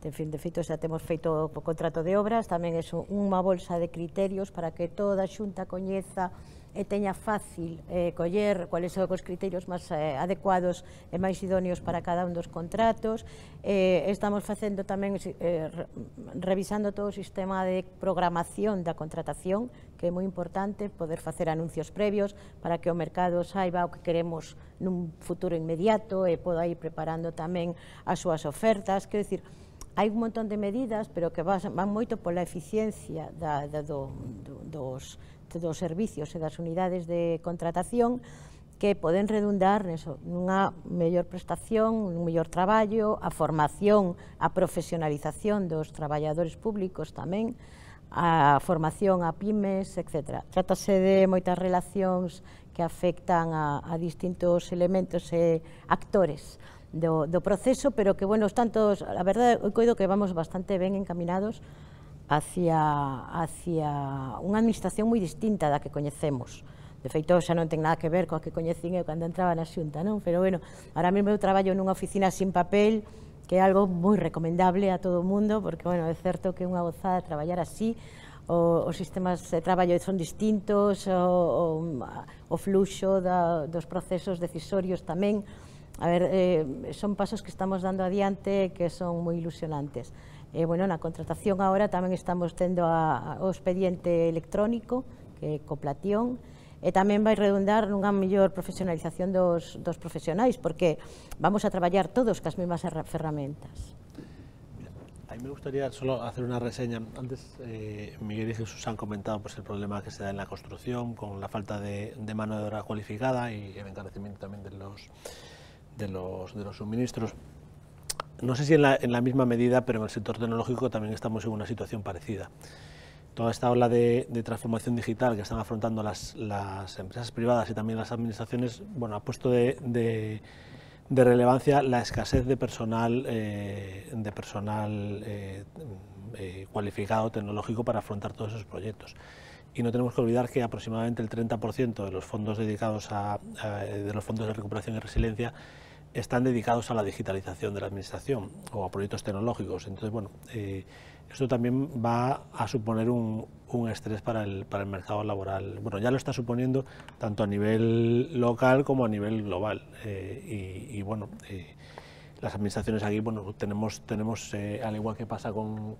de, fin, de feito xa temos feito o contrato de obras, tamén é unha bolsa de criterios para que toda a xunta coñeza e teña fácil eh, coller cuáles son os criterios máis eh, adecuados e máis idóneos para cada un dos contratos. Eh, estamos facendo tamén, eh, revisando todo o sistema de programación da contratación, que é moi importante poder facer anuncios previos para que o mercado saiba o que queremos nun futuro inmediato e poda ir preparando tamén as súas ofertas. Quero dicir, hai un montón de medidas, pero que van moito pola eficiencia da, da, do, do, dos, dos servicios e das unidades de contratación que poden redundar neso, nunha mellor prestación, un mellor traballo, a formación, a profesionalización dos traballadores públicos tamén, a formación a pymes, etc. Trátase de moitas relacións que afectan a, a distintos elementos e actores do, do proceso, pero que, bueno, están todos, a verdade, coido que vamos bastante ben encaminados hacia, hacia unha administración muy distinta la que conocemos. De feito, xa non ten nada que ver coa que conocí cuando entraba en xunta, non? Pero, bueno, ahora mismo trabajo en una oficina sin papel, que es algo muy recomendable a todo el mundo, porque, bueno, é certo que é unha gozada trabajar así, o, sistemas de trabajo son distintos, o, o, o fluxo dos procesos decisorios también. A ver, eh, son pasos que estamos dando adiante que son muy ilusionantes. Eh, bueno, na contratación ahora también estamos tendo expediente electrónico, que é coplatión, e eh, tamén vai redundar una mayor profesionalización de dos profesionales porque vamos a trabajar todos las mismas herramientas. A mí me gustaría solo hacer una reseña. Antes eh, Miguel y Jesús han comentado pues, el problema que se da en la construcción con la falta de, de mano de obra cualificada y el encarecimiento también de los, de los, de los suministros no sé si en la, misma medida, pero en el sector tecnológico también estamos en una situación parecida. Toda esta ola de, transformación digital que están afrontando las, empresas privadas y también las administraciones, bueno, ha puesto de, relevancia la escasez de personal, eh, de personal eh, eh, cualificado tecnológico para afrontar todos esos proyectos y no tenemos que olvidar que aproximadamente el 30% de los fondos dedicados a, de los fondos de recuperación y resiliencia están dedicados a la digitalización de la administración o a proyectos tecnológicos. Entonces, bueno, eh, esto también va a suponer un, estrés para el, para el, mercado laboral. Bueno, ya lo está suponiendo tanto a nivel local como a nivel global. Eh, y, bueno, eh, las administraciones aquí, bueno, tenemos, tenemos al igual que pasa con,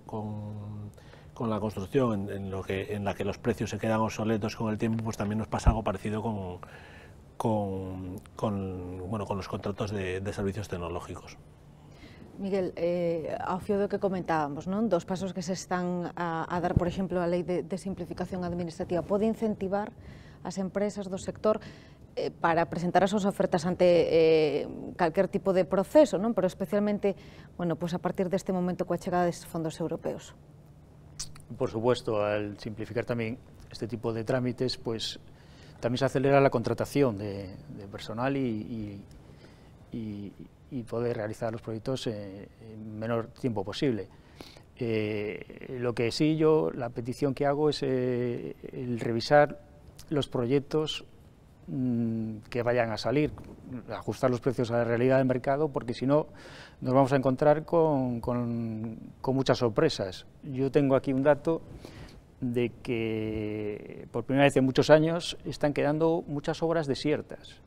la construcción, en, lo que, en la que los precios se quedan obsoletos con el tiempo, pues también nos pasa algo parecido con, con, bueno, con los contratos de, servicios tecnológicos. Miguel, eh, ao fio do que comentábamos, dos pasos que se están a, dar, por ejemplo, la ley de, simplificación administrativa, ¿puede incentivar las empresas do sector eh, para presentar as ofertas ante eh, cualquier tipo de proceso, pero especialmente bueno, pues a partir de este momento coa chegada destes fondos europeos. Por supuesto, al simplificar también este tipo de trámites, pues también se acelera la contratación de, personal y, poder realizar los proyectos eh, en, menor tiempo posible. Eh, lo que sí yo, la petición que hago es eh, el revisar los proyectos mm, que vayan a salir, ajustar los precios a la realidad del mercado, porque si no nos vamos a encontrar con muchas sorpresas. Yo tengo aquí un dato de que por primera vez en muchos años están quedando muchas obras desiertas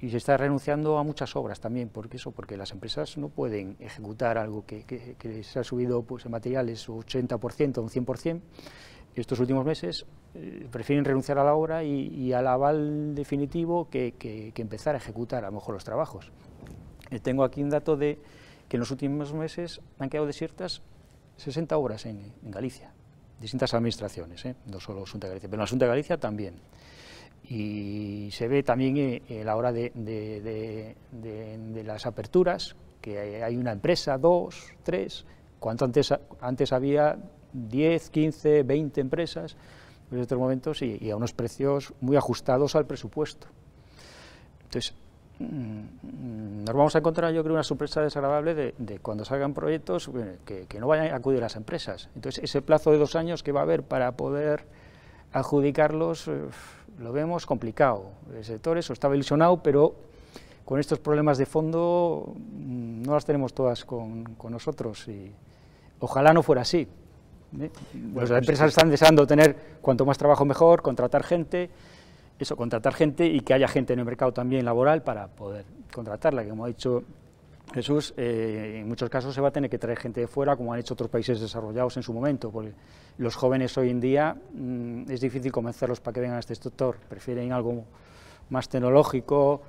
y se está renunciando a muchas obras también, porque eso, porque las empresas no pueden ejecutar algo que, se ha subido pues, en materiales un 80% o un 100%, estos últimos meses eh, prefieren renunciar a la obra y, al aval definitivo que, empezar a ejecutar a lo mejor los trabajos. Eh, tengo aquí un dato de que en los últimos meses han quedado desiertas 60 obras en Galicia distintas administraciones, ¿eh? no solo de Galicia, pero asunto de Galicia también. Y se ve también a eh, eh, la hora de, las aperturas, que hay una empresa, dos, tres, cuanto antes, antes había 10, 15, 20 empresas, en estos momentos y, y a unos precios muy ajustados al presupuesto. Entonces, Mm, nos vamos a encontrar, yo creo, una sorpresa desagradable de, cuando salgan proyectos eh, que, no vayan a acudir las empresas. Entonces, ese plazo de dos años que va a haber para poder adjudicarlos, eh, lo vemos complicado. El sector estaba ilusionado, pero con estos problemas de fondo mm, no las tenemos todas con, nosotros y ojalá no fuera así. ¿Eh? las pues empresas están deseando tener cuanto más trabajo mejor, contratar gente eso, contratar gente y que haya gente en el mercado también laboral para poder contratarla, que como ha dicho Jesús, eh, en muchos casos se va a tener que traer gente de fuera, como han hecho otros países desarrollados en su momento, porque los jóvenes hoy en día mm, es difícil convencerlos para que vengan a este sector, prefieren algo más tecnológico,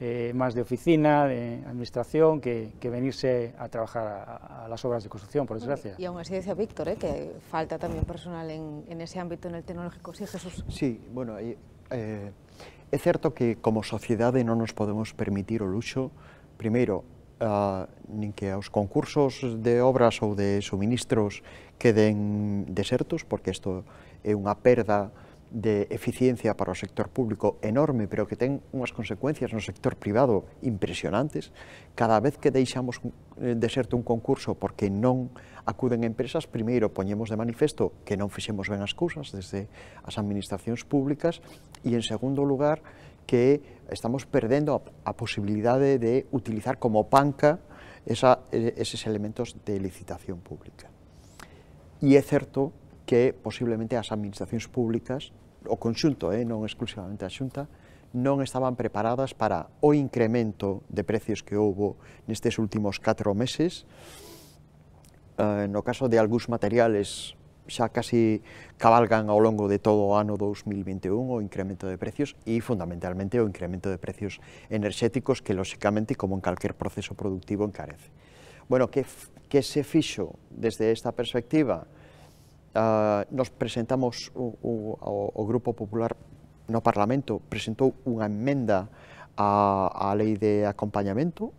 eh, más de oficina, de administración, que, venirse a trabajar a, las obras de construcción, por desgracia. Y aún así decía Víctor, ¿eh? que falta también personal en, en, ese ámbito, en el tecnológico. Sí, Jesús. Sí, bueno, eh, é certo que como sociedade non nos podemos permitir o luxo, primeiro, uh, nin que aos concursos de obras ou de suministros queden desertos, porque isto é unha perda de eficiencia para o sector público enorme, pero que ten unhas consecuencias no sector privado impresionantes. Cada vez que deixamos eh, de serte un concurso porque non acuden empresas, primeiro poñemos de manifesto que non fixemos ben as cousas desde as administracións públicas e, en segundo lugar, que estamos perdendo a, a posibilidade de utilizar como panca esa, eses elementos de licitación pública. E é certo que posiblemente as administracións públicas o conxunto, eh, non exclusivamente a Xunta, non estaban preparadas para o incremento de precios que houbo nestes últimos 4 meses. Eh, no caso de algúns materiales xa casi cabalgan ao longo de todo o ano 2021 o incremento de precios e fundamentalmente o incremento de precios enerxéticos que lóxicamente como en calquer proceso productivo encarece. Bueno, que, que se fixo desde esta perspectiva? Uh, nos presentamos o, o, o Grupo Popular no Parlamento presentou unha enmenda á, á lei de acompañamento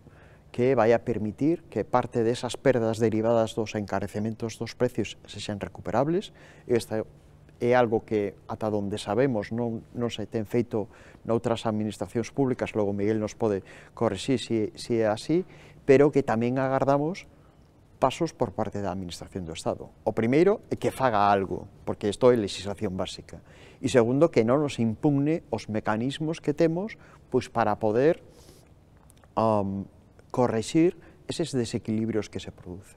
que vai a permitir que parte desas perdas derivadas dos encarecementos dos precios sexan recuperables. Esta é algo que, ata onde sabemos, non, non se ten feito noutras administracións públicas, logo Miguel nos pode correxir se, se é así, pero que tamén agardamos pasos por parte da Administración do Estado. O primeiro é que faga algo, porque isto é legislación básica. E segundo, que non nos impugne os mecanismos que temos pois, para poder um, corregir eses desequilibrios que se producen.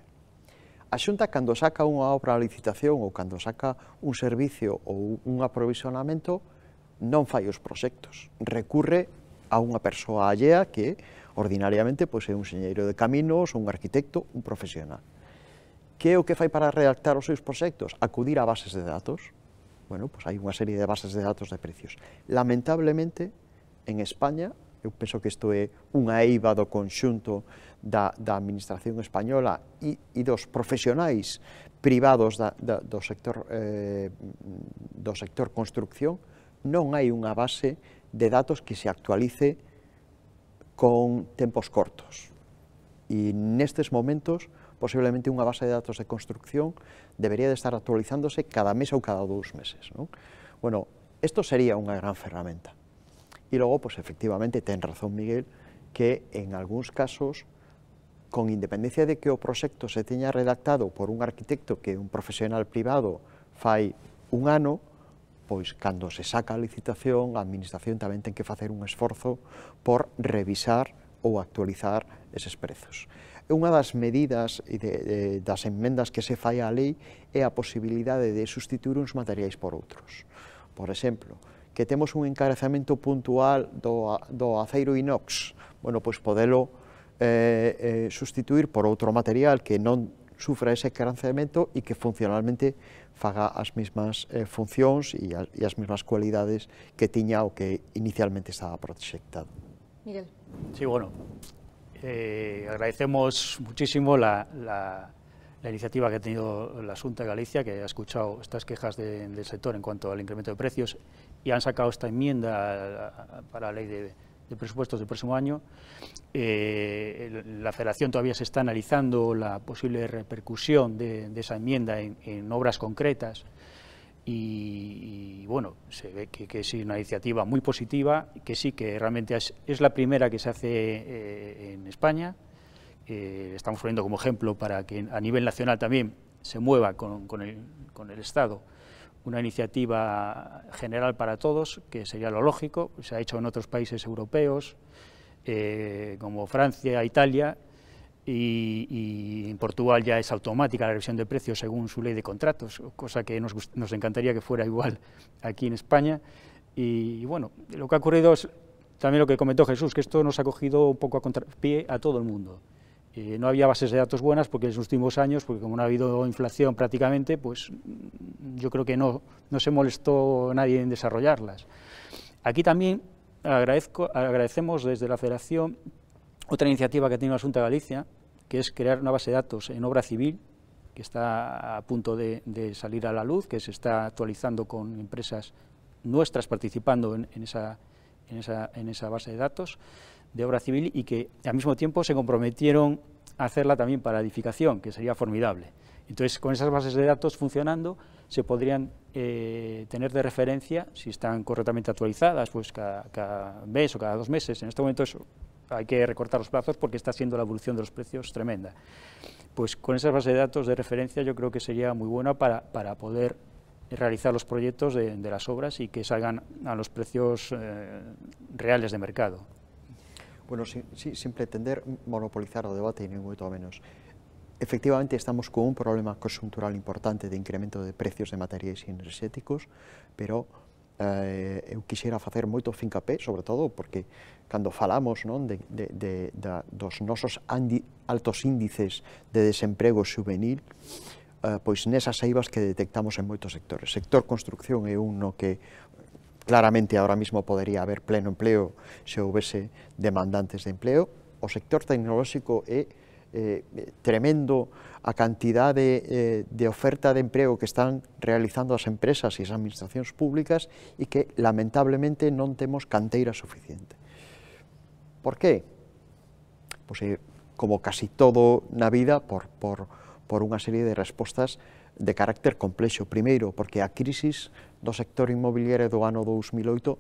A Xunta, cando saca unha obra a licitación ou cando saca un servicio ou un aprovisionamento, non fai os proxectos, recurre a unha persoa allea que Ordinariamente, pois é un señeiro de caminos, un arquitecto, un profesional. Que é o que fai para redactar os seus proxectos? Acudir a bases de datos. Bueno, pois hai unha serie de bases de datos de precios. Lamentablemente, en España, eu penso que isto é unha eiva do conxunto da, da Administración Española e, e dos profesionais privados da, da, do, sector, eh, do sector construcción, non hai unha base de datos que se actualice con tempos cortos. E nestes momentos, posiblemente unha base de datos de construcción debería de estar actualizándose cada mes ou cada dous meses. Non? Bueno, isto sería unha gran ferramenta. E logo, pues, efectivamente, ten razón Miguel, que en algúns casos con independencia de que o proxecto se teña redactado por un arquitecto que é un profesional privado fai un ano, pois cando se saca a licitación, a administración tamén ten que facer un esforzo por revisar ou actualizar eses prezos. Unha das medidas e de, de, das enmendas que se fai á lei é a posibilidade de sustituir uns materiais por outros. Por exemplo, que temos un encarecemento puntual do, do aceiro inox, bueno, pois podelo eh, eh, sustituir por outro material que non sufra ese carenciamento y que funcionalmente haga las mismas eh, funciones y las mismas cualidades que tiña o que inicialmente estaba proyectado. Miguel. Sí, bueno, eh, agradecemos muchísimo la, la, iniciativa que ha tenido la Junta de Galicia, que ha escuchado estas quejas del sector en cuanto al incremento de precios y han sacado esta enmienda para la ley de de presupuestos del próximo año. Eh, la federación todavía se está analizando la posible repercusión de, esa enmienda en, obras concretas y, bueno, se ve que, es una iniciativa muy positiva, que sí que realmente es, la primera que se hace eh, en España. Eh, estamos poniendo como ejemplo para que a nivel nacional también se mueva el, con el Estado una iniciativa general para todos, que sería lo lógico, se ha hecho en otros países europeos, eh, como Francia, Italia, y, en Portugal ya es automática la revisión de precios según su ley de contratos, cosa que nos, nos encantaría que fuera igual aquí en España. Y, bueno, lo que ha ocurrido es también lo que comentó Jesús, que esto nos ha cogido un poco a contrapié a todo el mundo. Eh, no había bases de datos buenas porque en los últimos años, porque como no ha habido inflación prácticamente, pues mm, yo creo que no, no se molestó nadie en desarrollarlas. Aquí también agradecemos desde la Federación otra iniciativa que ha tenido la Junta de Galicia, que es crear una base de datos en obra civil, que está a punto de, salir a la luz, que se está actualizando con empresas nuestras participando en esa en esa, en esa base de datos de obra civil y que al mismo tiempo se comprometieron a hacerla también para edificación, que sería formidable. Entonces, con esas bases de datos funcionando, se podrían eh, tener de referencia, si están correctamente actualizadas, pues cada, mes o cada dos meses. En este momento eso, hay que recortar los plazos porque está siendo la evolución de los precios tremenda. Pues con esas bases de datos de referencia yo creo que sería muy buena para, para poder realizar los proyectos de, de, las obras y que salgan a los precios eh, reales de mercado. Bueno, sí, sí, sin pretender monopolizar el debate, ni mucho menos. Efectivamente, estamos con un problema coyuntural importante de incremento de precios de materiales energéticos, pero eh, eu quixera facer moito fincapé, sobre todo porque cando falamos non, de, de, de, da, dos nosos andi, altos índices de desemprego juvenil, Eh, pois nesas eivas que detectamos en moitos sectores. Sector construcción é un no que claramente ahora mismo podería haber pleno empleo se houvese demandantes de empleo. O sector tecnolóxico é eh, tremendo a cantidad de, eh, de oferta de emprego que están realizando as empresas e as administracións públicas e que lamentablemente non temos canteira suficiente. Por que? Pois, é eh, como casi todo na vida, por, por, por unha serie de respostas de carácter complexo. Primeiro, porque a crisis do sector inmobiliario do ano 2008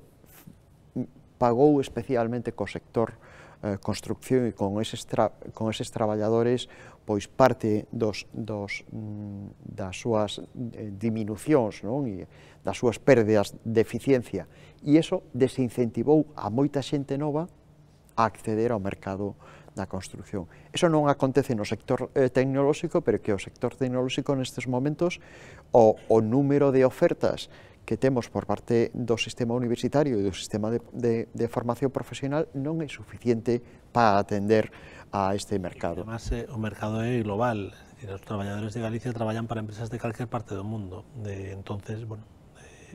pagou especialmente co sector eh, construcción e con eses, con eses traballadores pois parte dos, dos, mm, das súas eh, diminucións non? e das súas pérdidas de eficiencia. E iso desincentivou a moita xente nova a acceder ao mercado da construción. Eso non acontece no sector eh, tecnolóxico, pero que o sector tecnolóxico nestes momentos o, o número de ofertas que temos por parte do sistema universitario e do sistema de, de, de formación profesional non é suficiente para atender a este mercado. además, eh, o mercado é global. E os traballadores de Galicia traballan para empresas de calquer parte do mundo. De, entonces, bueno,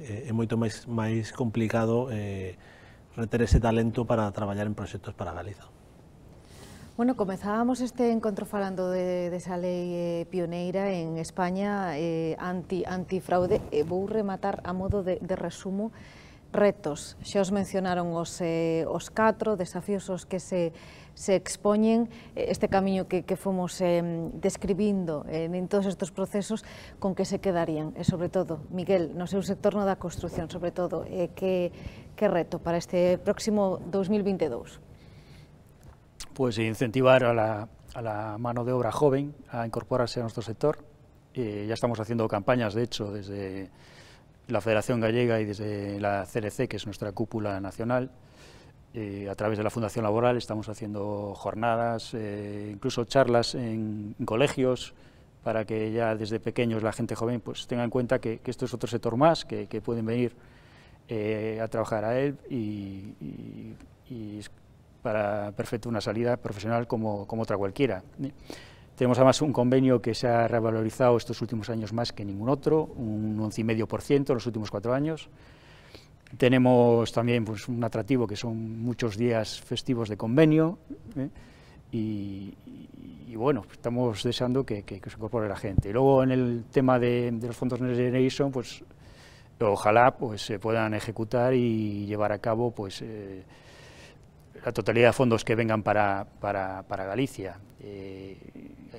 eh, é moito máis, máis complicado eh, reter ese talento para traballar en proxectos para Galiza. Bueno, comenzábamos este encontro falando de, de esa lei eh, pioneira en España eh, anti, antifraude. E vou rematar a modo de, de resumo retos. Xa os mencionaron os, eh, os catro desafíos os que se, se expoñen eh, este camiño que, que fomos eh, describindo eh, en todos estes procesos con que se quedarían. E sobre todo, Miguel, no seu sector no da construción, sobre todo, eh, que, que reto para este próximo 2022? pues incentivar a la, mano de obra joven a incorporarse a nuestro sector. Eh, ya estamos haciendo campañas, de hecho, desde la Federación Gallega y desde la CRC, que es nuestra cúpula nacional. Eh, a través de la Fundación Laboral estamos haciendo jornadas, eh, incluso charlas en, colegios, para que ya desde pequeños la gente joven pues tenga en cuenta que, esto es otro sector más, que, pueden venir a trabajar a él y para perfecto una salida profesional como, como otra cualquiera. Tenemos además un convenio que se ha revalorizado estos últimos años más que ningún otro, un 11,5% en los últimos cuatro años. Tenemos también pues, un atractivo que son muchos días festivos de convenio. ¿eh? Y, bueno, estamos deseando que, que, se incorpore la gente. Y luego en el tema de, los fondos de Generation, pues ojalá pues, se puedan ejecutar y llevar a cabo pues, eh, la totalidad de fondos que vengan para, Galicia eh,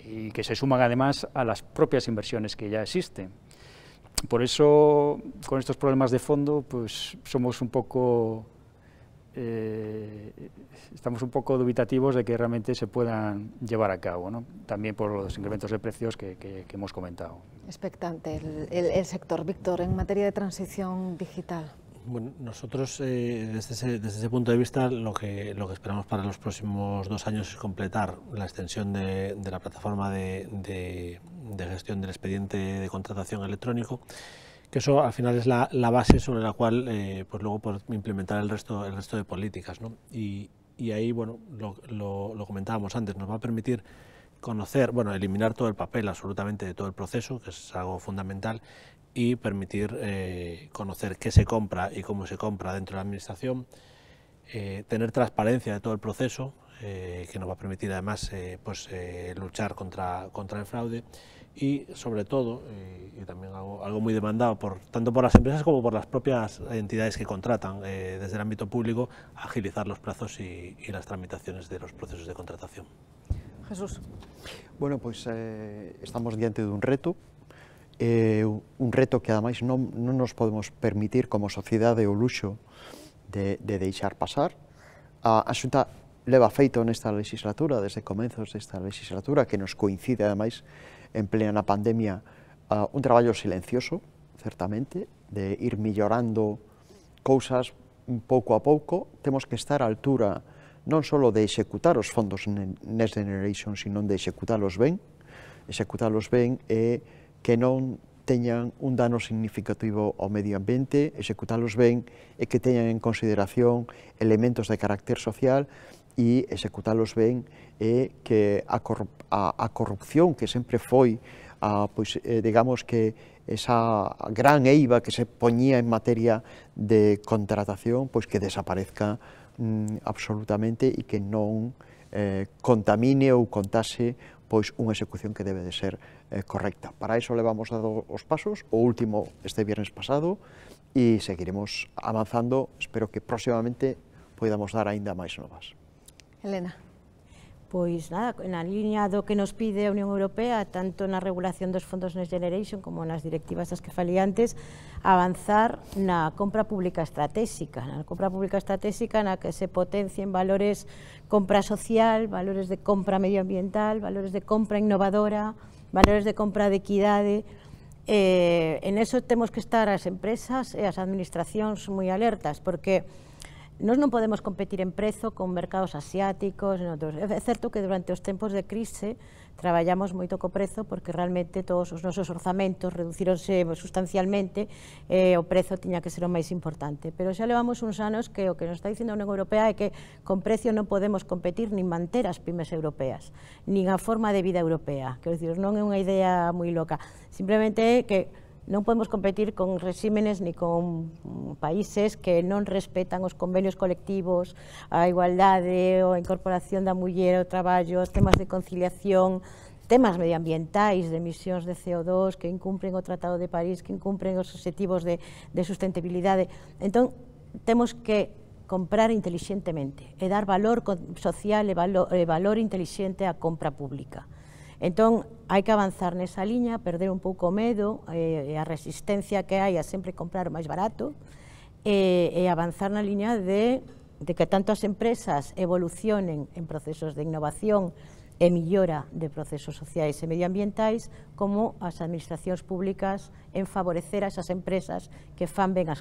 y que se suman además a las propias inversiones que ya existen. Por eso, con estos problemas de fondo, pues somos un poco... Eh, estamos un poco dubitativos de que realmente se puedan llevar a cabo, ¿no? también por los incrementos de precios que, hemos comentado. Expectante el sector. Víctor, en materia de transición digital. Bueno, nosotros eh, desde, ese, desde, ese, punto de vista lo que, lo que esperamos para los próximos dos años es completar la extensión de, la plataforma de, de, gestión del expediente de contratación electrónico, que eso al final es la, base sobre la cual eh, pues luego implementar el resto, el resto de políticas. ¿no? Y, y, ahí, bueno, lo, lo, lo comentábamos antes, nos va a permitir conocer, bueno, eliminar todo el papel absolutamente de todo el proceso, que es algo fundamental, y permitir eh, conocer qué se compra y cómo se compra dentro de la administración, eh, tener transparencia de todo el proceso, eh, que nos va a permitir además pues, luchar contra, el fraude y sobre todo, y también algo, muy demandado por, tanto por las empresas como por las propias entidades que contratan desde el ámbito público, agilizar los plazos y, y las tramitaciones de los procesos de contratación. Jesús. Bueno, pues estamos diante de un reto é un reto que ademais non, non nos podemos permitir como sociedade o luxo de, de deixar pasar. A, a Xunta leva feito nesta legislatura, desde comenzos desta legislatura, que nos coincide ademais en plena pandemia, a, un traballo silencioso, certamente, de ir millorando cousas pouco a pouco, temos que estar á altura non só de executar os fondos Next Generation, sino de executalos ben. Executalos ben é que non teñan un dano significativo ao medio ambiente, executalos ben e que teñan en consideración elementos de carácter social e executalos ben e que a, a, corrupción que sempre foi a, pois, eh, digamos que esa gran eiva que se poñía en materia de contratación, pois que desaparezca mm, absolutamente e que non eh, contamine ou contase pois unha execución que debe de ser eh, correcta. Para iso levamos dado os pasos, o último este viernes pasado, e seguiremos avanzando, espero que próximamente podamos dar aínda máis novas. Elena. pues nada, en alineado que nos pide la Unión Europea, tanto la regulación de los fondos Next Generation como las directivas das que falei antes, avanzar la compra pública estratégica, la compra pública estratégica en la que se potencien valores compra social, valores de compra medioambiental, valores de compra innovadora, valores de compra de equidad. Eh, en eso tenemos que estar las empresas y e las administraciones muy alertas, porque no no podemos competir en precio con mercados asiáticos, es cierto que durante los tiempos de crisis trabajamos muy poco precio porque realmente todos nuestros orzamentos reducironse sustancialmente eh, o precio tenía que ser lo más importante. Pero ya levamos unos años que lo que nos está diciendo la Unión Europea es que con precio no podemos competir ni manter las pymes europeas, ni a forma de vida europea. Quero decir, no es una idea muy loca. Simplemente que no podemos competir con regímenes ni con mm, países que no respetan los convenios colectivos, a o a incorporación de la mujer o trabajos, temas de conciliación, temas medioambientales de emisiones de CO2, que incumplen el Tratado de París, que incumplen los objetivos de, sustentabilidad Entonces tenemos que comprar inteligentemente y e dar valor social e, e valor, inteligente valor compra pública. Entonces, hay que avanzar en esa línea, perder un poco o medo, la eh, e a resistencia que hay a siempre comprar más barato, y e, e avanzar en la línea de que tanto las empresas evolucionen en procesos de innovación e millora de procesos sociales y medioambientales, como las administracións públicas en favorecer a esas empresas que fan ben as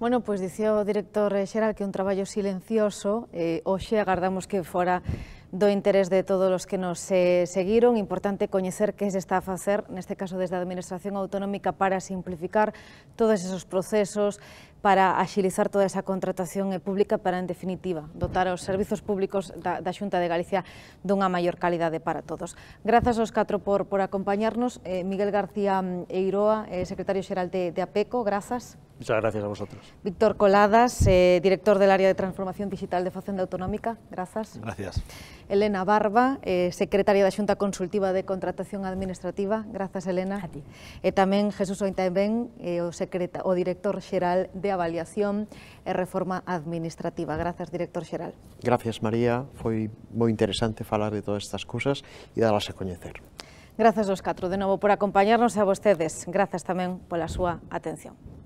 Bueno, pues, decía o director Xeral que un trabajo silencioso, o eh, hoxe agardamos que fuera do interés de todos los que nos eh, siguieron. Importante conocer que se está a en este caso desde la Administración Autonómica, para simplificar todos esos procesos, para agilizar toda esa contratación eh, pública para, en definitiva, dotar los servicios públicos ...de da Xunta de Galicia dunha maior calidade para todos. Gracias a los por, por acompañarnos. Eh, Miguel García mm, Eiroa, eh, secretario general de, APECO, gracias. Muchas gracias a vosotros. Víctor Coladas, director del área de transformación digital de Facenda Autonómica, gracias. Gracias. Elena Barba, secretaria de Xunta Consultiva de Contratación Administrativa, gracias Elena. A ti. E tamén Jesús Ointaben, o, o director general... de de avaliación e reforma administrativa. Grazas, director xeral. Gracias, María. Foi moi interesante falar de todas estas cousas e darlas a coñecer. Grazas aos catro de novo por acompañarnos a vostedes. Grazas tamén pola súa atención.